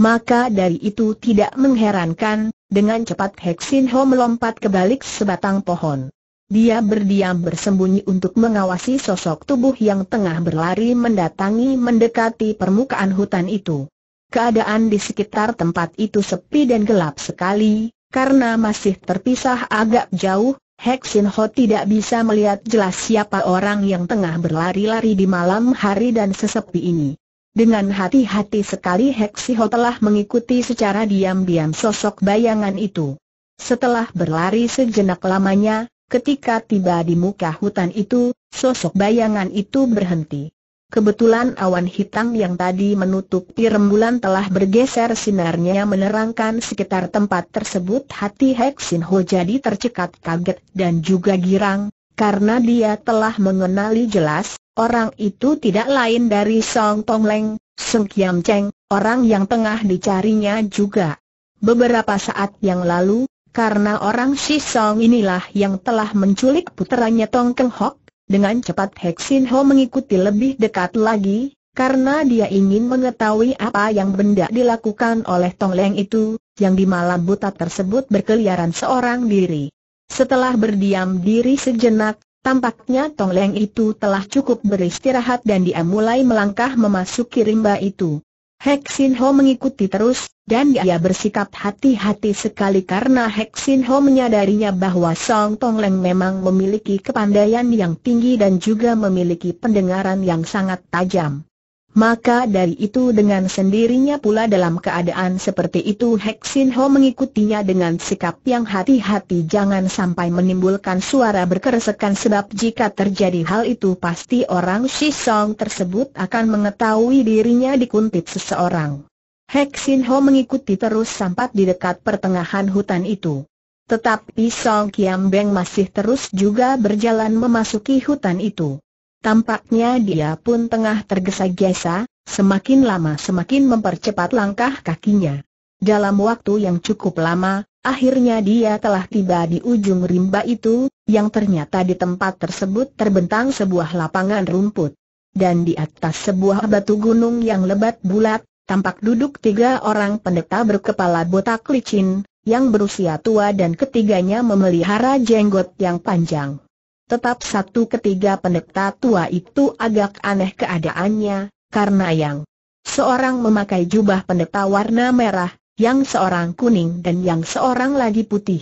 Maka dari itu tidak mengherankan, dengan cepat Heksin Ho melompat ke balik sebatang pohon. Dia berdiam bersembunyi untuk mengawasi sosok tubuh yang tengah berlari mendatangi mendekati permukaan hutan itu. Keadaan di sekitar tempat itu sepi dan gelap sekali, karena masih terpisah agak jauh, Hek Sin Ho tidak bisa melihat jelas siapa orang yang tengah berlari-lari di malam hari dan sesepi ini. Dengan hati-hati sekali Hek Sin Ho telah mengikuti secara diam-diam sosok bayangan itu. Setelah berlari sejenak lamanya, ketika tiba di muka hutan itu, sosok bayangan itu berhenti. Kebetulan awan hitam yang tadi menutupi rembulan telah bergeser sinarnya menerangkan sekitar tempat tersebut hati Hek Sin Ho jadi tercekat kaget dan juga girang, karena dia telah mengenali jelas, orang itu tidak lain dari Song Tong Leng, Sung Kiam Cheng, orang yang tengah dicarinya juga. Beberapa saat yang lalu, karena orang si Song inilah yang telah menculik putranya Tong Keng Hok, dengan cepat Hexin Ho mengikuti lebih dekat lagi, karena dia ingin mengetahui apa yang benda dilakukan oleh Tong Leng itu, yang di malam buta tersebut berkeliaran seorang diri. Setelah berdiam diri sejenak, tampaknya Tong Leng itu telah cukup beristirahat dan dia mulai melangkah memasuki rimba itu. Hek Sin Ho mengikuti terus, dan dia bersikap hati-hati sekali karena Hek Sin Ho menyadarinya bahwa Song Tong Leng memang memiliki kepandaian yang tinggi dan juga memiliki pendengaran yang sangat tajam. Maka dari itu dengan sendirinya pula dalam keadaan seperti itu Hek Sin Ho mengikutinya dengan sikap yang hati-hati jangan sampai menimbulkan suara berkeresekan sebab jika terjadi hal itu pasti orang Shi Song tersebut akan mengetahui dirinya dikuntit seseorang. Hek Sin Ho mengikuti terus sampai di dekat pertengahan hutan itu. Tetapi Song Kiam Beng masih terus juga berjalan memasuki hutan itu. Tampaknya dia pun tengah tergesa-gesa, semakin lama semakin mempercepat langkah kakinya. Dalam waktu yang cukup lama, akhirnya dia telah tiba di ujung rimba itu, yang ternyata di tempat tersebut terbentang sebuah lapangan rumput. Dan di atas sebuah batu gunung yang lebat bulat, tampak duduk tiga orang pendeta berkepala botak licin, yang berusia tua dan ketiganya memelihara jenggot yang panjang. Tetap satu ketiga pendeta tua itu agak aneh keadaannya, karena yang seorang memakai jubah pendeta warna merah, yang seorang kuning dan yang seorang lagi putih.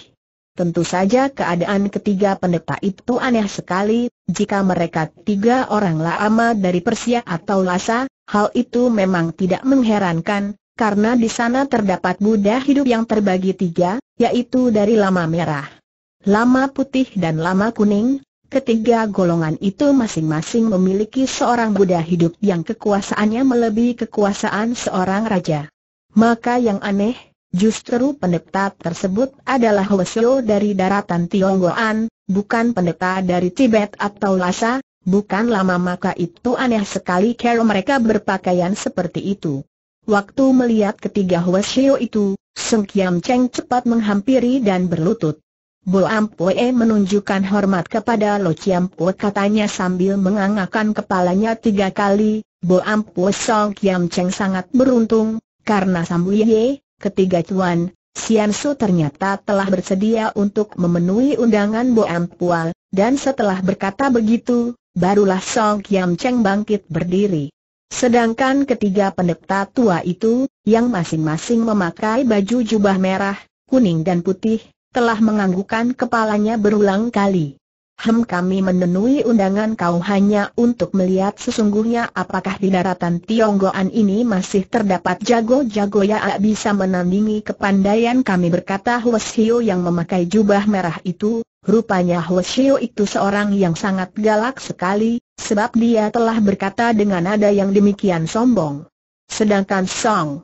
Tentu saja keadaan ketiga pendeta itu aneh sekali, jika mereka tiga orang lama dari Persia atau Lhasa, hal itu memang tidak mengherankan, karena di sana terdapat Buddha hidup yang terbagi tiga, yaitu dari lama merah, lama putih dan lama kuning, Ketiga golongan itu masing-masing memiliki seorang Buddha hidup yang kekuasaannya melebihi kekuasaan seorang raja. Maka yang aneh, justru pendeta tersebut adalah Hwasyo dari daratan Tionggoan, bukan pendeta dari Tibet atau Lhasa, bukan lama maka itu aneh sekali kalau mereka berpakaian seperti itu. Waktu melihat ketiga Hwasyo itu, Seng Kiam Cheng cepat menghampiri dan berlutut. Bo Ampue menunjukkan hormat kepada Lo Chiampue katanya sambil mengangakan kepalanya tiga kali, Bo Ampue Song Kiam Cheng sangat beruntung, karena Sambu Ye, ketiga tuan, Sian Su ternyata telah bersedia untuk memenuhi undangan Bo Ampual, dan setelah berkata begitu, barulah Song Kiam Cheng bangkit berdiri. Sedangkan ketiga pendeta tua itu, yang masing-masing memakai baju jubah merah, kuning dan putih, telah menganggukkan kepalanya berulang kali. Hem kami menenui undangan kau hanya untuk melihat sesungguhnya apakah di daratan Tionggoan ini masih terdapat jago-jago yang bisa menandingi kepandaian kami berkata Hwasio yang memakai jubah merah itu, rupanya Hwasio itu seorang yang sangat galak sekali, sebab dia telah berkata dengan nada yang demikian sombong. Sedangkan Song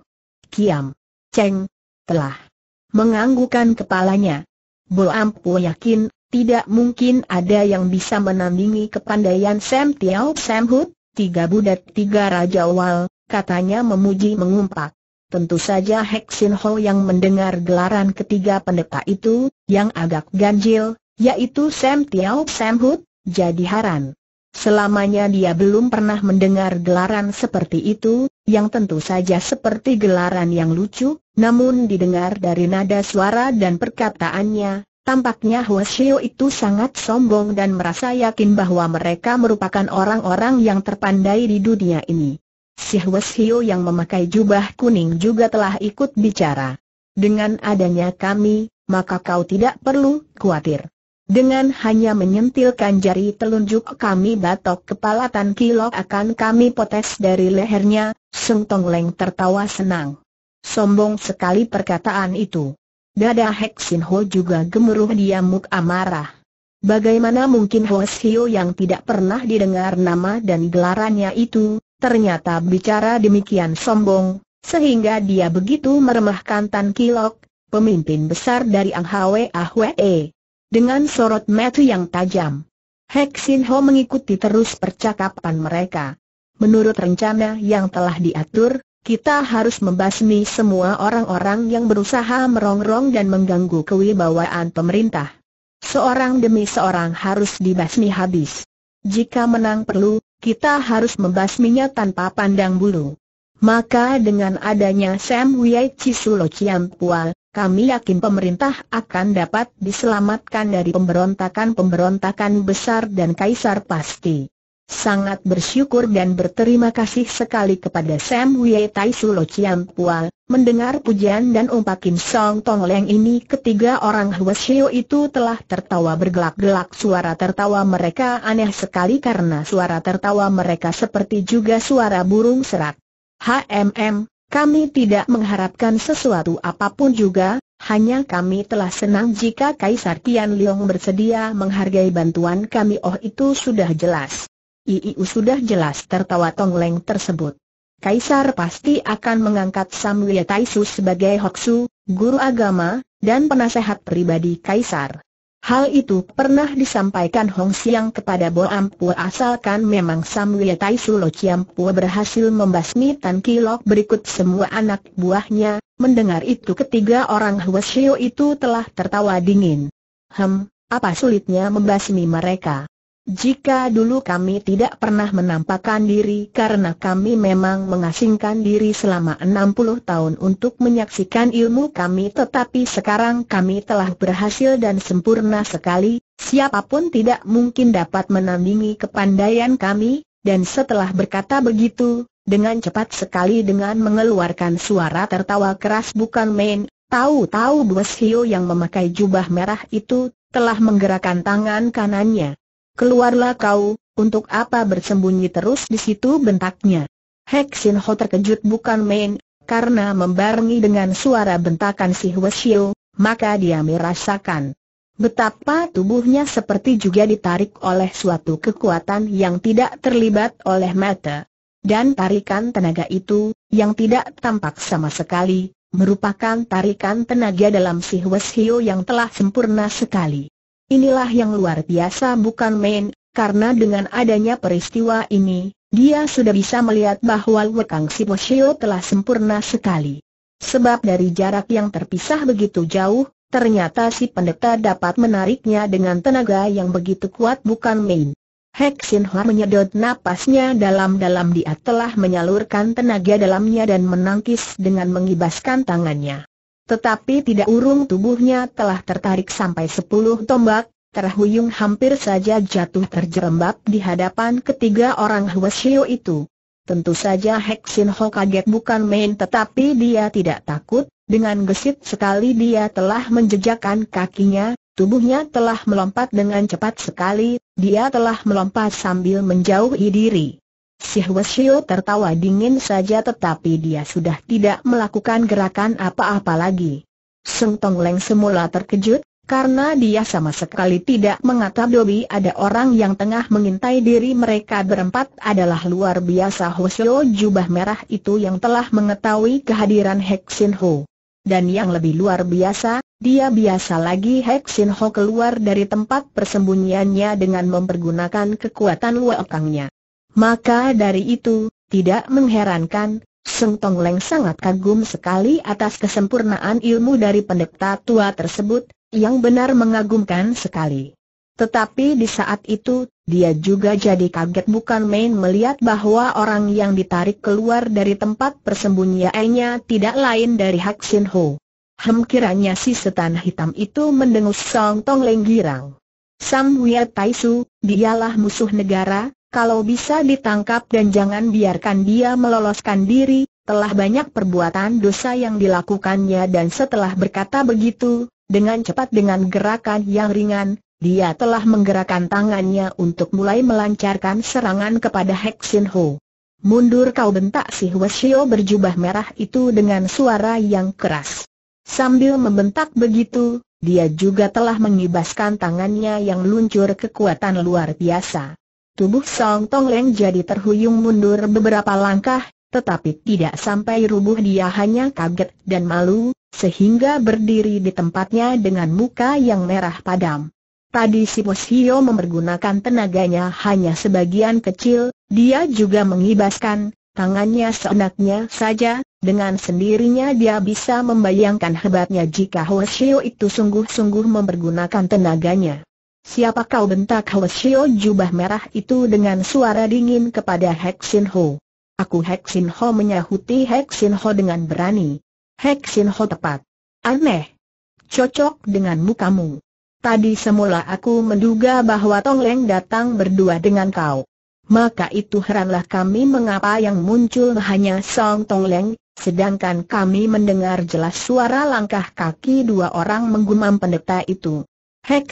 Kiam Cheng telah menganggukan kepalanya. Bo Ampu yakin, tidak mungkin ada yang bisa menandingi kepandaian Sam Tiao Sam Hood, tiga budak tiga raja wal, katanya memuji mengumpat. Tentu saja Sin Ho yang mendengar gelaran ketiga pendeta itu, yang agak ganjil, yaitu Sam Tiao Sam Hood, jadi haran. Selamanya dia belum pernah mendengar gelaran seperti itu, yang tentu saja seperti gelaran yang lucu, namun didengar dari nada suara dan perkataannya, Tampaknya Huasio itu sangat sombong dan merasa yakin bahwa mereka merupakan orang-orang yang terpandai di dunia ini. Si Huasio yang memakai jubah kuning juga telah ikut bicara. Dengan adanya kami, maka kau tidak perlu khawatir. Dengan hanya menyentilkan jari telunjuk kami batok kepala Tan Kilok akan kami potes dari lehernya, Seng Tong Leng tertawa senang. Sombong sekali perkataan itu. Dada Hek Sin Ho juga gemuruh diamuk amarah. Bagaimana mungkin Ho Sio yang tidak pernah didengar nama dan gelarannya itu, ternyata bicara demikian sombong, sehingga dia begitu meremehkan Tan Kilok, pemimpin besar dari Ang Hwe Ahwe. Ah e, dengan sorot mata yang tajam, Hek Sin Ho mengikuti terus percakapan mereka. Menurut rencana yang telah diatur, kita harus membasmi semua orang-orang yang berusaha merongrong dan mengganggu kewibawaan pemerintah. Seorang demi seorang harus dibasmi habis. Jika menang perlu, kita harus membasminya tanpa pandang bulu. Maka dengan adanya Sam Wiyai Cisulo Ciampual, kami yakin pemerintah akan dapat diselamatkan dari pemberontakan-pemberontakan besar dan kaisar pasti sangat bersyukur dan berterima kasih sekali kepada Sam Wei Tai Lo Chiam Pual. Mendengar pujian dan umpakin Song Tong Leng ini ketiga orang Shio itu telah tertawa bergelak-gelak suara tertawa mereka aneh sekali karena suara tertawa mereka seperti juga suara burung serak. HMM, kami tidak mengharapkan sesuatu apapun juga, hanya kami telah senang jika Kaisar Tian Liang bersedia menghargai bantuan kami oh itu sudah jelas. Iiu sudah jelas tertawa tongleng tersebut. Kaisar pasti akan mengangkat Samuel Taisu sebagai Hoksu, guru agama, dan penasehat pribadi Kaisar. Hal itu pernah disampaikan Hong Xiang kepada Bo Ampua asalkan memang Samuel Taisu Lo Chiampua berhasil membasmi Tan Kilok berikut semua anak buahnya, mendengar itu ketiga orang Hwasyo itu telah tertawa dingin. Hem, apa sulitnya membasmi mereka? Jika dulu kami tidak pernah menampakkan diri karena kami memang mengasingkan diri selama 60 tahun untuk menyaksikan ilmu kami tetapi sekarang kami telah berhasil dan sempurna sekali, siapapun tidak mungkin dapat menandingi kepandaian kami, dan setelah berkata begitu, dengan cepat sekali dengan mengeluarkan suara tertawa keras bukan main, tahu-tahu Bos Hio yang memakai jubah merah itu, telah menggerakkan tangan kanannya. Keluarlah kau, untuk apa bersembunyi terus di situ bentaknya. Hek Sin Ho terkejut bukan main, karena membarengi dengan suara bentakan si Hwe maka dia merasakan betapa tubuhnya seperti juga ditarik oleh suatu kekuatan yang tidak terlibat oleh mata. Dan tarikan tenaga itu, yang tidak tampak sama sekali, merupakan tarikan tenaga dalam si Hwe yang telah sempurna sekali. Inilah yang luar biasa bukan main, karena dengan adanya peristiwa ini, dia sudah bisa melihat bahwa Wekang Siposhio telah sempurna sekali. Sebab dari jarak yang terpisah begitu jauh, ternyata si pendeta dapat menariknya dengan tenaga yang begitu kuat bukan main. Hek Sin Hua menyedot napasnya dalam-dalam dia telah menyalurkan tenaga dalamnya dan menangkis dengan mengibaskan tangannya. Tetapi tidak urung tubuhnya telah tertarik sampai sepuluh tombak, terhuyung hampir saja jatuh terjerembab di hadapan ketiga orang Huasio itu. Tentu saja Heksin Ho kaget bukan main tetapi dia tidak takut, dengan gesit sekali dia telah menjejakkan kakinya, tubuhnya telah melompat dengan cepat sekali, dia telah melompat sambil menjauhi diri. Si Hwesio tertawa dingin saja tetapi dia sudah tidak melakukan gerakan apa-apa lagi. Seng Tong Leng semula terkejut, karena dia sama sekali tidak mengatap Dobi ada orang yang tengah mengintai diri mereka berempat adalah luar biasa Hwesio jubah merah itu yang telah mengetahui kehadiran Hek Ho. Dan yang lebih luar biasa, dia biasa lagi Hek Ho keluar dari tempat persembunyiannya dengan mempergunakan kekuatan luakangnya. Maka dari itu, tidak mengherankan, Seng Tong Leng sangat kagum sekali atas kesempurnaan ilmu dari pendeta tua tersebut, yang benar mengagumkan sekali. Tetapi di saat itu, dia juga jadi kaget bukan main melihat bahwa orang yang ditarik keluar dari tempat persembunyiannya tidak lain dari Hak Sin Ho. Hem kiranya si setan hitam itu mendengus Song Tong Leng girang. Sam Tai Su, dialah musuh negara, kalau bisa ditangkap dan jangan biarkan dia meloloskan diri, telah banyak perbuatan dosa yang dilakukannya dan setelah berkata begitu, dengan cepat dengan gerakan yang ringan, dia telah menggerakkan tangannya untuk mulai melancarkan serangan kepada Hexin Ho. Mundur kau bentak si Wesio berjubah merah itu dengan suara yang keras. Sambil membentak begitu, dia juga telah mengibaskan tangannya yang luncur kekuatan luar biasa. Tubuh Song Tong Leng jadi terhuyung mundur beberapa langkah, tetapi tidak sampai rubuh dia hanya kaget dan malu, sehingga berdiri di tempatnya dengan muka yang merah padam. Tadi si Bos Hio mempergunakan tenaganya hanya sebagian kecil, dia juga mengibaskan, tangannya seenaknya saja, dengan sendirinya dia bisa membayangkan hebatnya jika Hosio itu sungguh-sungguh mempergunakan tenaganya. Siapa kau bentak Lesio jubah merah itu dengan suara dingin kepada Heksin Ho. Aku Heksin Ho menyahuti Heksin Ho dengan berani. Heksin Ho tepat. Aneh. Cocok dengan mukamu. Tadi semula aku menduga bahwa Tong Leng datang berdua dengan kau. Maka itu heranlah kami mengapa yang muncul hanya Song Tong Leng, sedangkan kami mendengar jelas suara langkah kaki dua orang menggumam pendeta itu.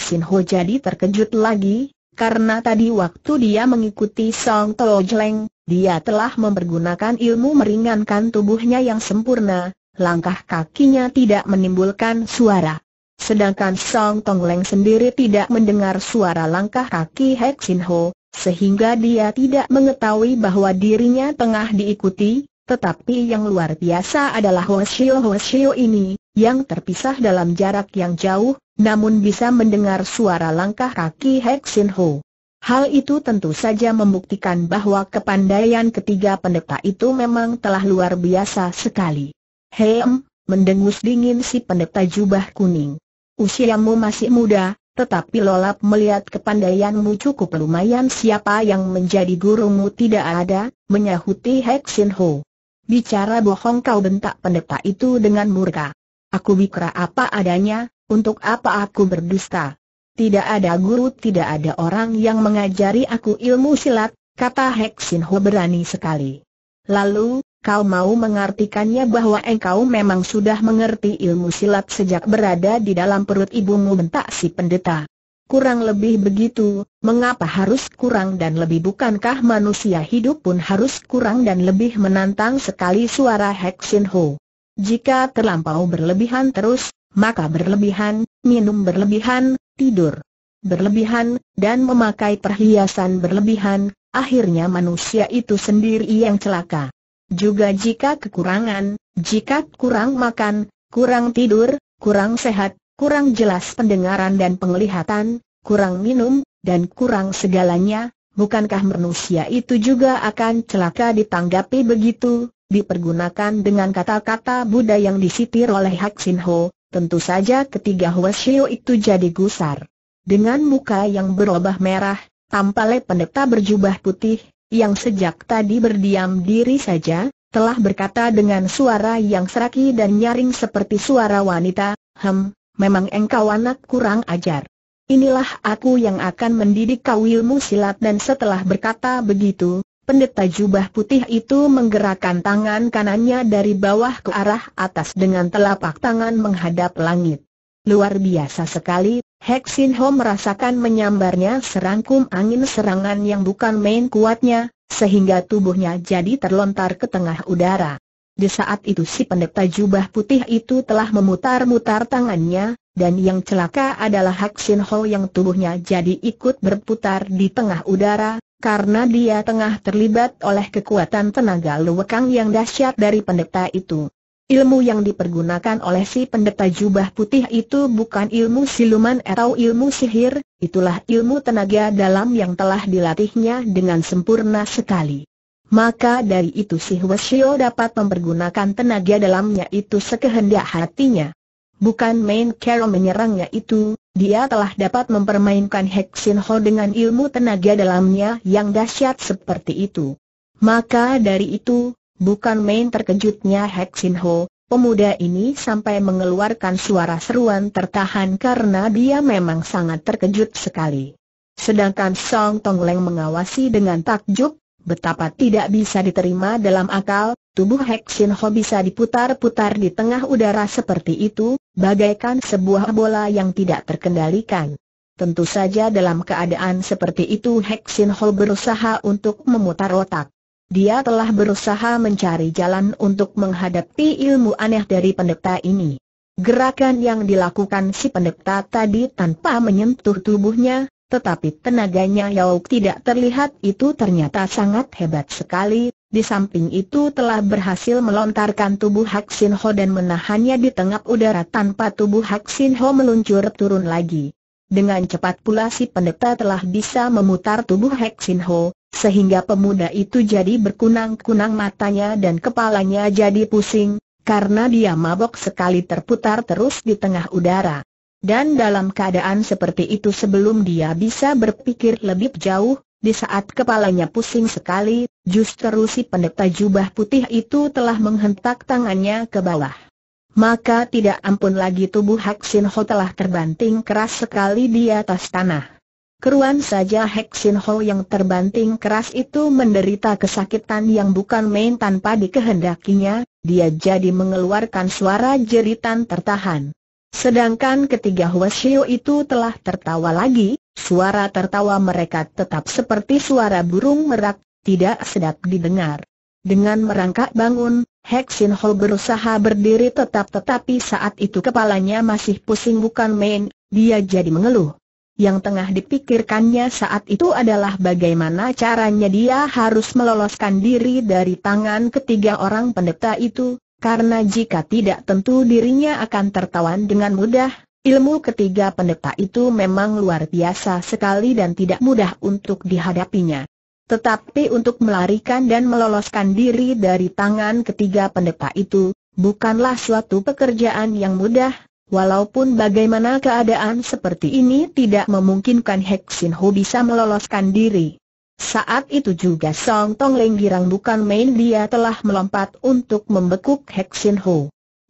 Sin Ho jadi terkejut lagi, karena tadi waktu dia mengikuti Song Tao Jeleng, dia telah mempergunakan ilmu meringankan tubuhnya yang sempurna, langkah kakinya tidak menimbulkan suara. Sedangkan Song Tong Leng sendiri tidak mendengar suara langkah kaki Sin Ho, sehingga dia tidak mengetahui bahwa dirinya tengah diikuti, tetapi yang luar biasa adalah Ho Shio ini, yang terpisah dalam jarak yang jauh, namun bisa mendengar suara langkah kaki Hek Sin Ho. Hal itu tentu saja membuktikan bahwa kepandaian ketiga pendeta itu memang telah luar biasa sekali. Hem, mendengus dingin si pendeta jubah kuning. Usiamu masih muda, tetapi lolap melihat kepandaianmu cukup lumayan siapa yang menjadi gurumu tidak ada, menyahuti Hek Sin Ho. Bicara bohong kau bentak pendeta itu dengan murka. Aku bikra apa adanya, untuk apa aku berdusta? Tidak ada guru, tidak ada orang yang mengajari aku ilmu silat, kata Hek Sin Ho berani sekali. Lalu, kau mau mengartikannya bahwa engkau memang sudah mengerti ilmu silat sejak berada di dalam perut ibumu bentak si pendeta. Kurang lebih begitu, mengapa harus kurang dan lebih bukankah manusia hidup pun harus kurang dan lebih menantang sekali suara Hek Sin Ho. Jika terlampau berlebihan terus, maka berlebihan, minum berlebihan, tidur berlebihan, dan memakai perhiasan berlebihan, akhirnya manusia itu sendiri yang celaka. Juga jika kekurangan, jika kurang makan, kurang tidur, kurang sehat, kurang jelas pendengaran dan penglihatan, kurang minum, dan kurang segalanya, bukankah manusia itu juga akan celaka ditanggapi begitu? dipergunakan dengan kata-kata Buddha yang disitir oleh Hak Sin Ho, tentu saja ketiga Huasio itu jadi gusar. Dengan muka yang berubah merah, tampale pendeta berjubah putih, yang sejak tadi berdiam diri saja, telah berkata dengan suara yang seraki dan nyaring seperti suara wanita, Hem, memang engkau anak kurang ajar. Inilah aku yang akan mendidik kau ilmu silat dan setelah berkata begitu, Pendeta jubah putih itu menggerakkan tangan kanannya dari bawah ke arah atas dengan telapak tangan menghadap langit. Luar biasa sekali, Hexin Ho merasakan menyambarnya serangkum angin serangan yang bukan main kuatnya, sehingga tubuhnya jadi terlontar ke tengah udara. Di saat itu si pendeta jubah putih itu telah memutar-mutar tangannya, dan yang celaka adalah Hexin Ho yang tubuhnya jadi ikut berputar di tengah udara, karena dia tengah terlibat oleh kekuatan tenaga lewekang yang dahsyat dari pendeta itu. Ilmu yang dipergunakan oleh si pendeta jubah putih itu bukan ilmu siluman atau ilmu sihir, itulah ilmu tenaga dalam yang telah dilatihnya dengan sempurna sekali. Maka dari itu si Wesio dapat mempergunakan tenaga dalamnya itu sekehendak hatinya. Bukan main Carol menyerangnya itu, dia telah dapat mempermainkan Hexin Ho dengan ilmu tenaga dalamnya yang dahsyat seperti itu. Maka dari itu, bukan main terkejutnya Hexin Ho, pemuda ini sampai mengeluarkan suara seruan tertahan karena dia memang sangat terkejut sekali. Sedangkan Song Tongleng mengawasi dengan takjub, betapa tidak bisa diterima dalam akal, tubuh Heksin Ho bisa diputar-putar di tengah udara seperti itu, bagaikan sebuah bola yang tidak terkendalikan. Tentu saja dalam keadaan seperti itu Heksin Ho berusaha untuk memutar otak. Dia telah berusaha mencari jalan untuk menghadapi ilmu aneh dari pendeta ini. Gerakan yang dilakukan si pendeta tadi tanpa menyentuh tubuhnya, tetapi tenaganya Yauk tidak terlihat itu ternyata sangat hebat sekali, di samping itu telah berhasil melontarkan tubuh Hak Sin Ho dan menahannya di tengah udara tanpa tubuh Hak Sin Ho meluncur turun lagi. Dengan cepat pula si pendeta telah bisa memutar tubuh Hak Sin Ho, sehingga pemuda itu jadi berkunang-kunang matanya dan kepalanya jadi pusing, karena dia mabok sekali terputar terus di tengah udara. Dan dalam keadaan seperti itu sebelum dia bisa berpikir lebih jauh, di saat kepalanya pusing sekali, justru si pendeta jubah putih itu telah menghentak tangannya ke bawah. Maka tidak ampun lagi tubuh Hek Ho telah terbanting keras sekali di atas tanah. Keruan saja Hek Ho yang terbanting keras itu menderita kesakitan yang bukan main tanpa dikehendakinya, dia jadi mengeluarkan suara jeritan tertahan. Sedangkan ketiga Hwasyo itu telah tertawa lagi, Suara tertawa mereka tetap seperti suara burung merak, tidak sedap didengar. Dengan merangkak bangun, Heksin Ho berusaha berdiri tetap tetapi saat itu kepalanya masih pusing bukan main, dia jadi mengeluh. Yang tengah dipikirkannya saat itu adalah bagaimana caranya dia harus meloloskan diri dari tangan ketiga orang pendeta itu, karena jika tidak tentu dirinya akan tertawan dengan mudah, Ilmu ketiga pendeta itu memang luar biasa sekali dan tidak mudah untuk dihadapinya. Tetapi untuk melarikan dan meloloskan diri dari tangan ketiga pendeta itu, bukanlah suatu pekerjaan yang mudah, walaupun bagaimana keadaan seperti ini tidak memungkinkan Heksin bisa meloloskan diri. Saat itu juga Song Tong Leng girang bukan main dia telah melompat untuk membekuk Heksin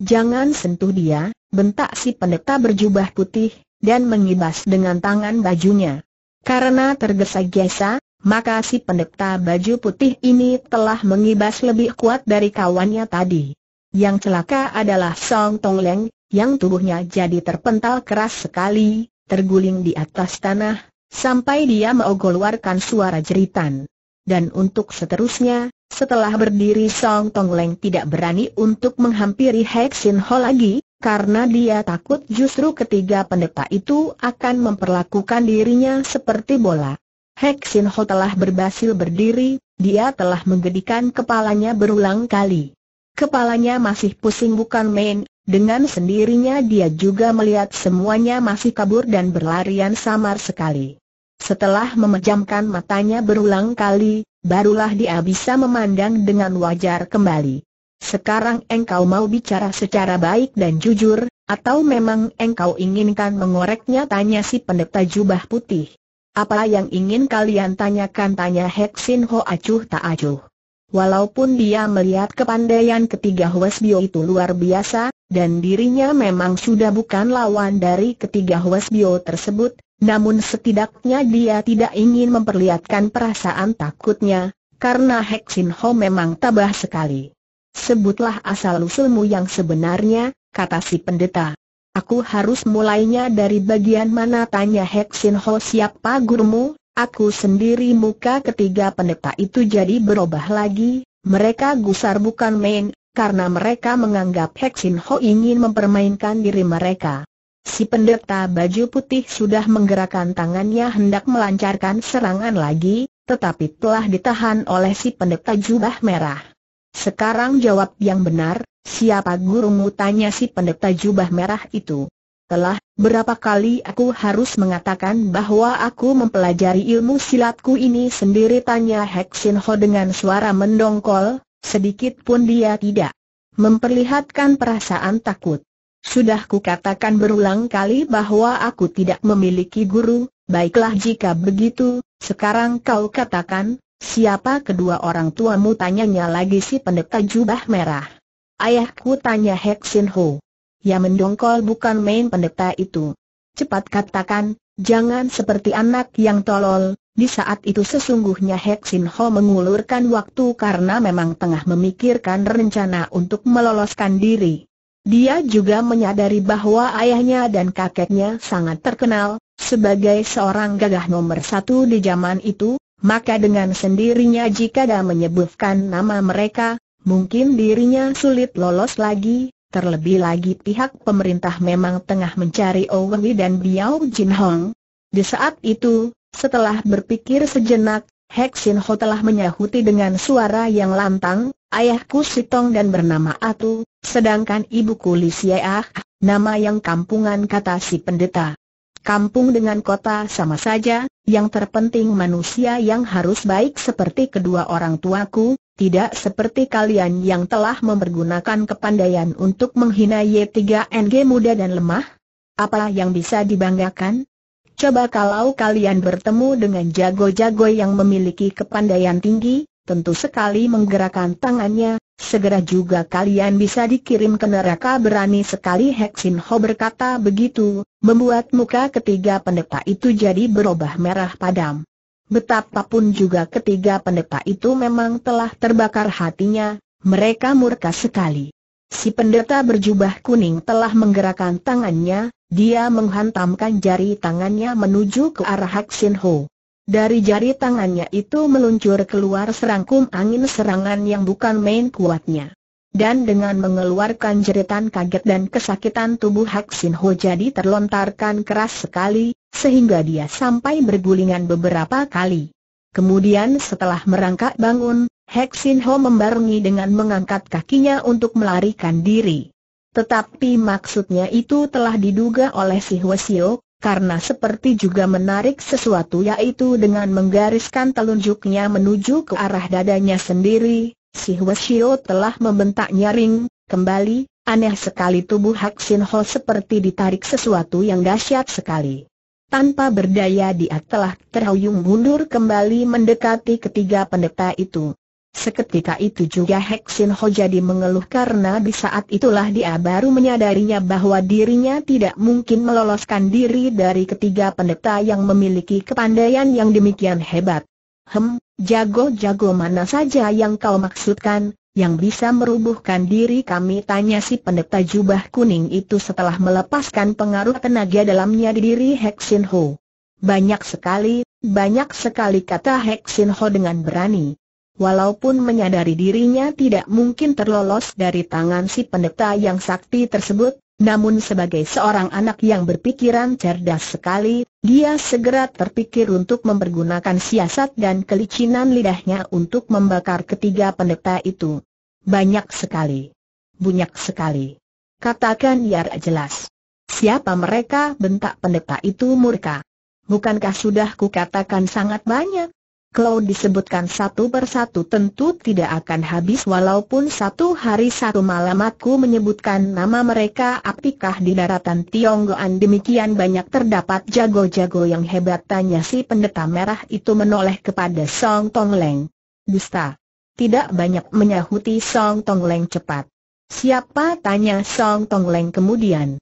Jangan sentuh dia, bentak si pendeta berjubah putih, dan mengibas dengan tangan bajunya. Karena tergesa-gesa, maka si pendeta baju putih ini telah mengibas lebih kuat dari kawannya tadi. Yang celaka adalah Song Tong Leng, yang tubuhnya jadi terpental keras sekali, terguling di atas tanah, sampai dia mau keluarkan suara jeritan. Dan untuk seterusnya, setelah berdiri Song Tong Leng tidak berani untuk menghampiri Hek Sin Ho lagi, karena dia takut justru ketiga pendeta itu akan memperlakukan dirinya seperti bola. Hek Sin Ho telah berbasil berdiri, dia telah menggedikan kepalanya berulang kali. Kepalanya masih pusing bukan main, dengan sendirinya dia juga melihat semuanya masih kabur dan berlarian samar sekali. Setelah memejamkan matanya berulang kali, barulah dia bisa memandang dengan wajar kembali. Sekarang engkau mau bicara secara baik dan jujur, atau memang engkau inginkan mengoreknya tanya si pendeta jubah putih. Apa yang ingin kalian tanyakan tanya Heksin Ho acuh tak acuh. Walaupun dia melihat kepandaian ketiga Bio itu luar biasa, dan dirinya memang sudah bukan lawan dari ketiga Bio tersebut, namun setidaknya dia tidak ingin memperlihatkan perasaan takutnya, karena Heksin Ho memang tabah sekali. Sebutlah asal-usulmu yang sebenarnya, kata si pendeta. Aku harus mulainya dari bagian mana tanya Heksin Ho siapa gurumu, aku sendiri muka ketiga pendeta itu jadi berubah lagi, mereka gusar bukan main, karena mereka menganggap Heksin Ho ingin mempermainkan diri mereka. Si pendeta baju putih sudah menggerakkan tangannya hendak melancarkan serangan lagi, tetapi telah ditahan oleh si pendeta jubah merah. Sekarang jawab yang benar, siapa gurumu tanya si pendeta jubah merah itu. Telah, berapa kali aku harus mengatakan bahwa aku mempelajari ilmu silatku ini sendiri tanya Heksin Ho dengan suara mendongkol, sedikit pun dia tidak memperlihatkan perasaan takut. Sudah kukatakan berulang kali bahwa aku tidak memiliki guru, baiklah jika begitu, sekarang kau katakan, Siapa kedua orang tuamu tanyanya lagi si pendeta jubah merah. Ayahku tanya Hek Sin Ho. Ya mendongkol bukan main pendeta itu. Cepat katakan, jangan seperti anak yang tolol. Di saat itu sesungguhnya Hek Sin Ho mengulurkan waktu karena memang tengah memikirkan rencana untuk meloloskan diri. Dia juga menyadari bahwa ayahnya dan kakeknya sangat terkenal, sebagai seorang gagah nomor satu di zaman itu, maka dengan sendirinya jika dia menyebutkan nama mereka, mungkin dirinya sulit lolos lagi, terlebih lagi pihak pemerintah memang tengah mencari Owi oh dan Biao Jin Hong. Di saat itu, setelah berpikir sejenak, Sin Ho telah menyahuti dengan suara yang lantang, ayahku Sitong dan bernama Atu, sedangkan ibuku Siah, nama yang kampungan kata si pendeta. Kampung dengan kota sama saja, yang terpenting manusia yang harus baik seperti kedua orang tuaku, tidak seperti kalian yang telah mempergunakan kepandaian untuk menghina Y3NG muda dan lemah. Apa yang bisa dibanggakan? Coba kalau kalian bertemu dengan jago-jago yang memiliki kepandaian tinggi, tentu sekali menggerakkan tangannya, Segera juga kalian bisa dikirim ke neraka berani sekali Heksin Ho berkata begitu, membuat muka ketiga pendeta itu jadi berubah merah padam. Betapapun juga ketiga pendeta itu memang telah terbakar hatinya, mereka murka sekali. Si pendeta berjubah kuning telah menggerakkan tangannya, dia menghantamkan jari tangannya menuju ke arah Heksin Ho. Dari jari tangannya itu meluncur keluar serangkum angin serangan yang bukan main kuatnya. Dan dengan mengeluarkan jeritan kaget dan kesakitan tubuh Hak Sin Ho jadi terlontarkan keras sekali, sehingga dia sampai bergulingan beberapa kali. Kemudian setelah merangkak bangun, Hak Sin Ho membarungi dengan mengangkat kakinya untuk melarikan diri. Tetapi maksudnya itu telah diduga oleh si Hwasiok, karena seperti juga menarik sesuatu yaitu dengan menggariskan telunjuknya menuju ke arah dadanya sendiri, si Wesio telah membentak nyaring, kembali, aneh sekali tubuh Hak Sin Ho seperti ditarik sesuatu yang dahsyat sekali. Tanpa berdaya dia telah terhuyung mundur kembali mendekati ketiga pendeta itu. Seketika itu juga Sin Ho jadi mengeluh karena di saat itulah dia baru menyadarinya bahwa dirinya tidak mungkin meloloskan diri dari ketiga pendeta yang memiliki kepandaian yang demikian hebat. Hem, jago-jago mana saja yang kau maksudkan, yang bisa merubuhkan diri kami tanya si pendeta jubah kuning itu setelah melepaskan pengaruh tenaga dalamnya di diri Sin Ho. Banyak sekali, banyak sekali kata Sin Ho dengan berani. Walaupun menyadari dirinya tidak mungkin terlolos dari tangan si pendeta yang sakti tersebut, namun sebagai seorang anak yang berpikiran cerdas sekali, dia segera terpikir untuk mempergunakan siasat dan kelicinan lidahnya untuk membakar ketiga pendeta itu. Banyak sekali. Bunyak sekali. Katakan ya jelas. Siapa mereka bentak pendeta itu murka. Bukankah sudah kukatakan sangat banyak? kalau disebutkan satu persatu tentu tidak akan habis walaupun satu hari satu malam aku menyebutkan nama mereka apikah di daratan Tionggoan demikian banyak terdapat jago-jago yang hebat tanya si pendeta merah itu menoleh kepada Song Tong Leng. Dusta. Tidak banyak menyahuti Song Tong Leng cepat. Siapa tanya Song Tong Leng kemudian.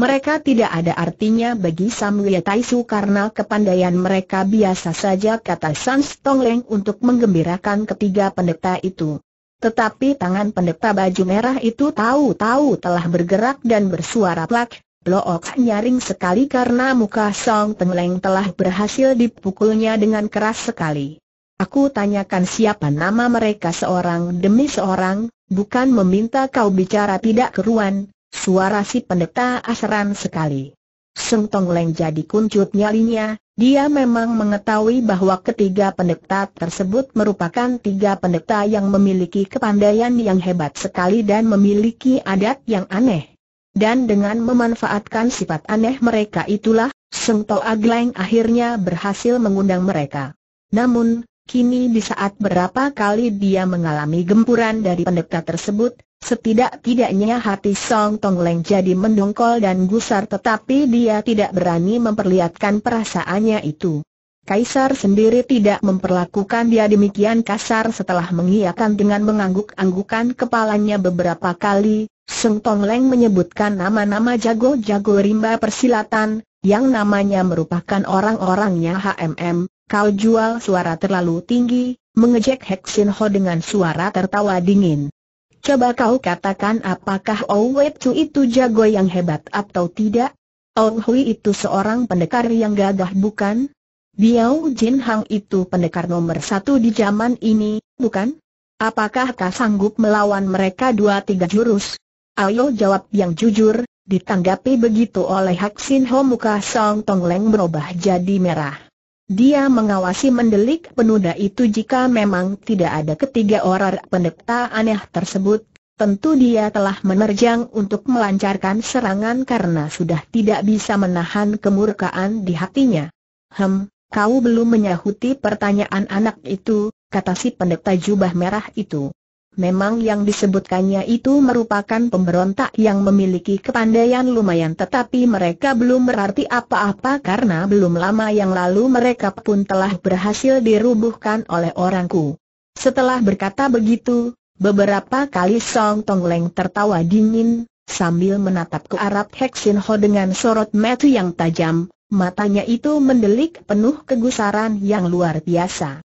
Mereka tidak ada artinya bagi Samuel Taisu karena kepandaian mereka biasa saja kata San Tongleng untuk menggembirakan ketiga pendeta itu. Tetapi tangan pendeta baju merah itu tahu-tahu telah bergerak dan bersuara plak, blok nyaring sekali karena muka Song Tengleng telah berhasil dipukulnya dengan keras sekali. Aku tanyakan siapa nama mereka seorang demi seorang, bukan meminta kau bicara tidak keruan, Suara si pendeta asaran sekali. Sengtong Tong Leng jadi kuncut nyalinya, dia memang mengetahui bahwa ketiga pendeta tersebut merupakan tiga pendeta yang memiliki kepandaian yang hebat sekali dan memiliki adat yang aneh. Dan dengan memanfaatkan sifat aneh mereka itulah, Seng Tong akhirnya berhasil mengundang mereka. Namun, kini di saat berapa kali dia mengalami gempuran dari pendeta tersebut, Setidak-tidaknya hati Song Tong Leng jadi mendongkol dan gusar tetapi dia tidak berani memperlihatkan perasaannya itu. Kaisar sendiri tidak memperlakukan dia demikian kasar setelah mengiakan dengan mengangguk-anggukan kepalanya beberapa kali. Song Tong Leng menyebutkan nama-nama jago-jago rimba persilatan, yang namanya merupakan orang-orangnya HMM, kau jual suara terlalu tinggi, mengejek Heksin Ho dengan suara tertawa dingin. Coba kau katakan apakah Owei Chu itu jago yang hebat atau tidak? Hui itu seorang pendekar yang gagah bukan? Biao Jin Hang itu pendekar nomor satu di zaman ini, bukan? Apakah kau sanggup melawan mereka dua tiga jurus? Ayo jawab yang jujur, ditanggapi begitu oleh Hak Sin Ho muka Song Tong Leng berubah jadi merah. Dia mengawasi mendelik penunda itu jika memang tidak ada ketiga orang pendeta aneh tersebut, tentu dia telah menerjang untuk melancarkan serangan karena sudah tidak bisa menahan kemurkaan di hatinya. Hem, kau belum menyahuti pertanyaan anak itu, kata si pendeta jubah merah itu. Memang yang disebutkannya itu merupakan pemberontak yang memiliki kepandaian lumayan tetapi mereka belum berarti apa-apa karena belum lama yang lalu mereka pun telah berhasil dirubuhkan oleh orangku. Setelah berkata begitu, beberapa kali Song Tong Leng tertawa dingin, sambil menatap ke arah Hek Sin Ho dengan sorot metu yang tajam, matanya itu mendelik penuh kegusaran yang luar biasa.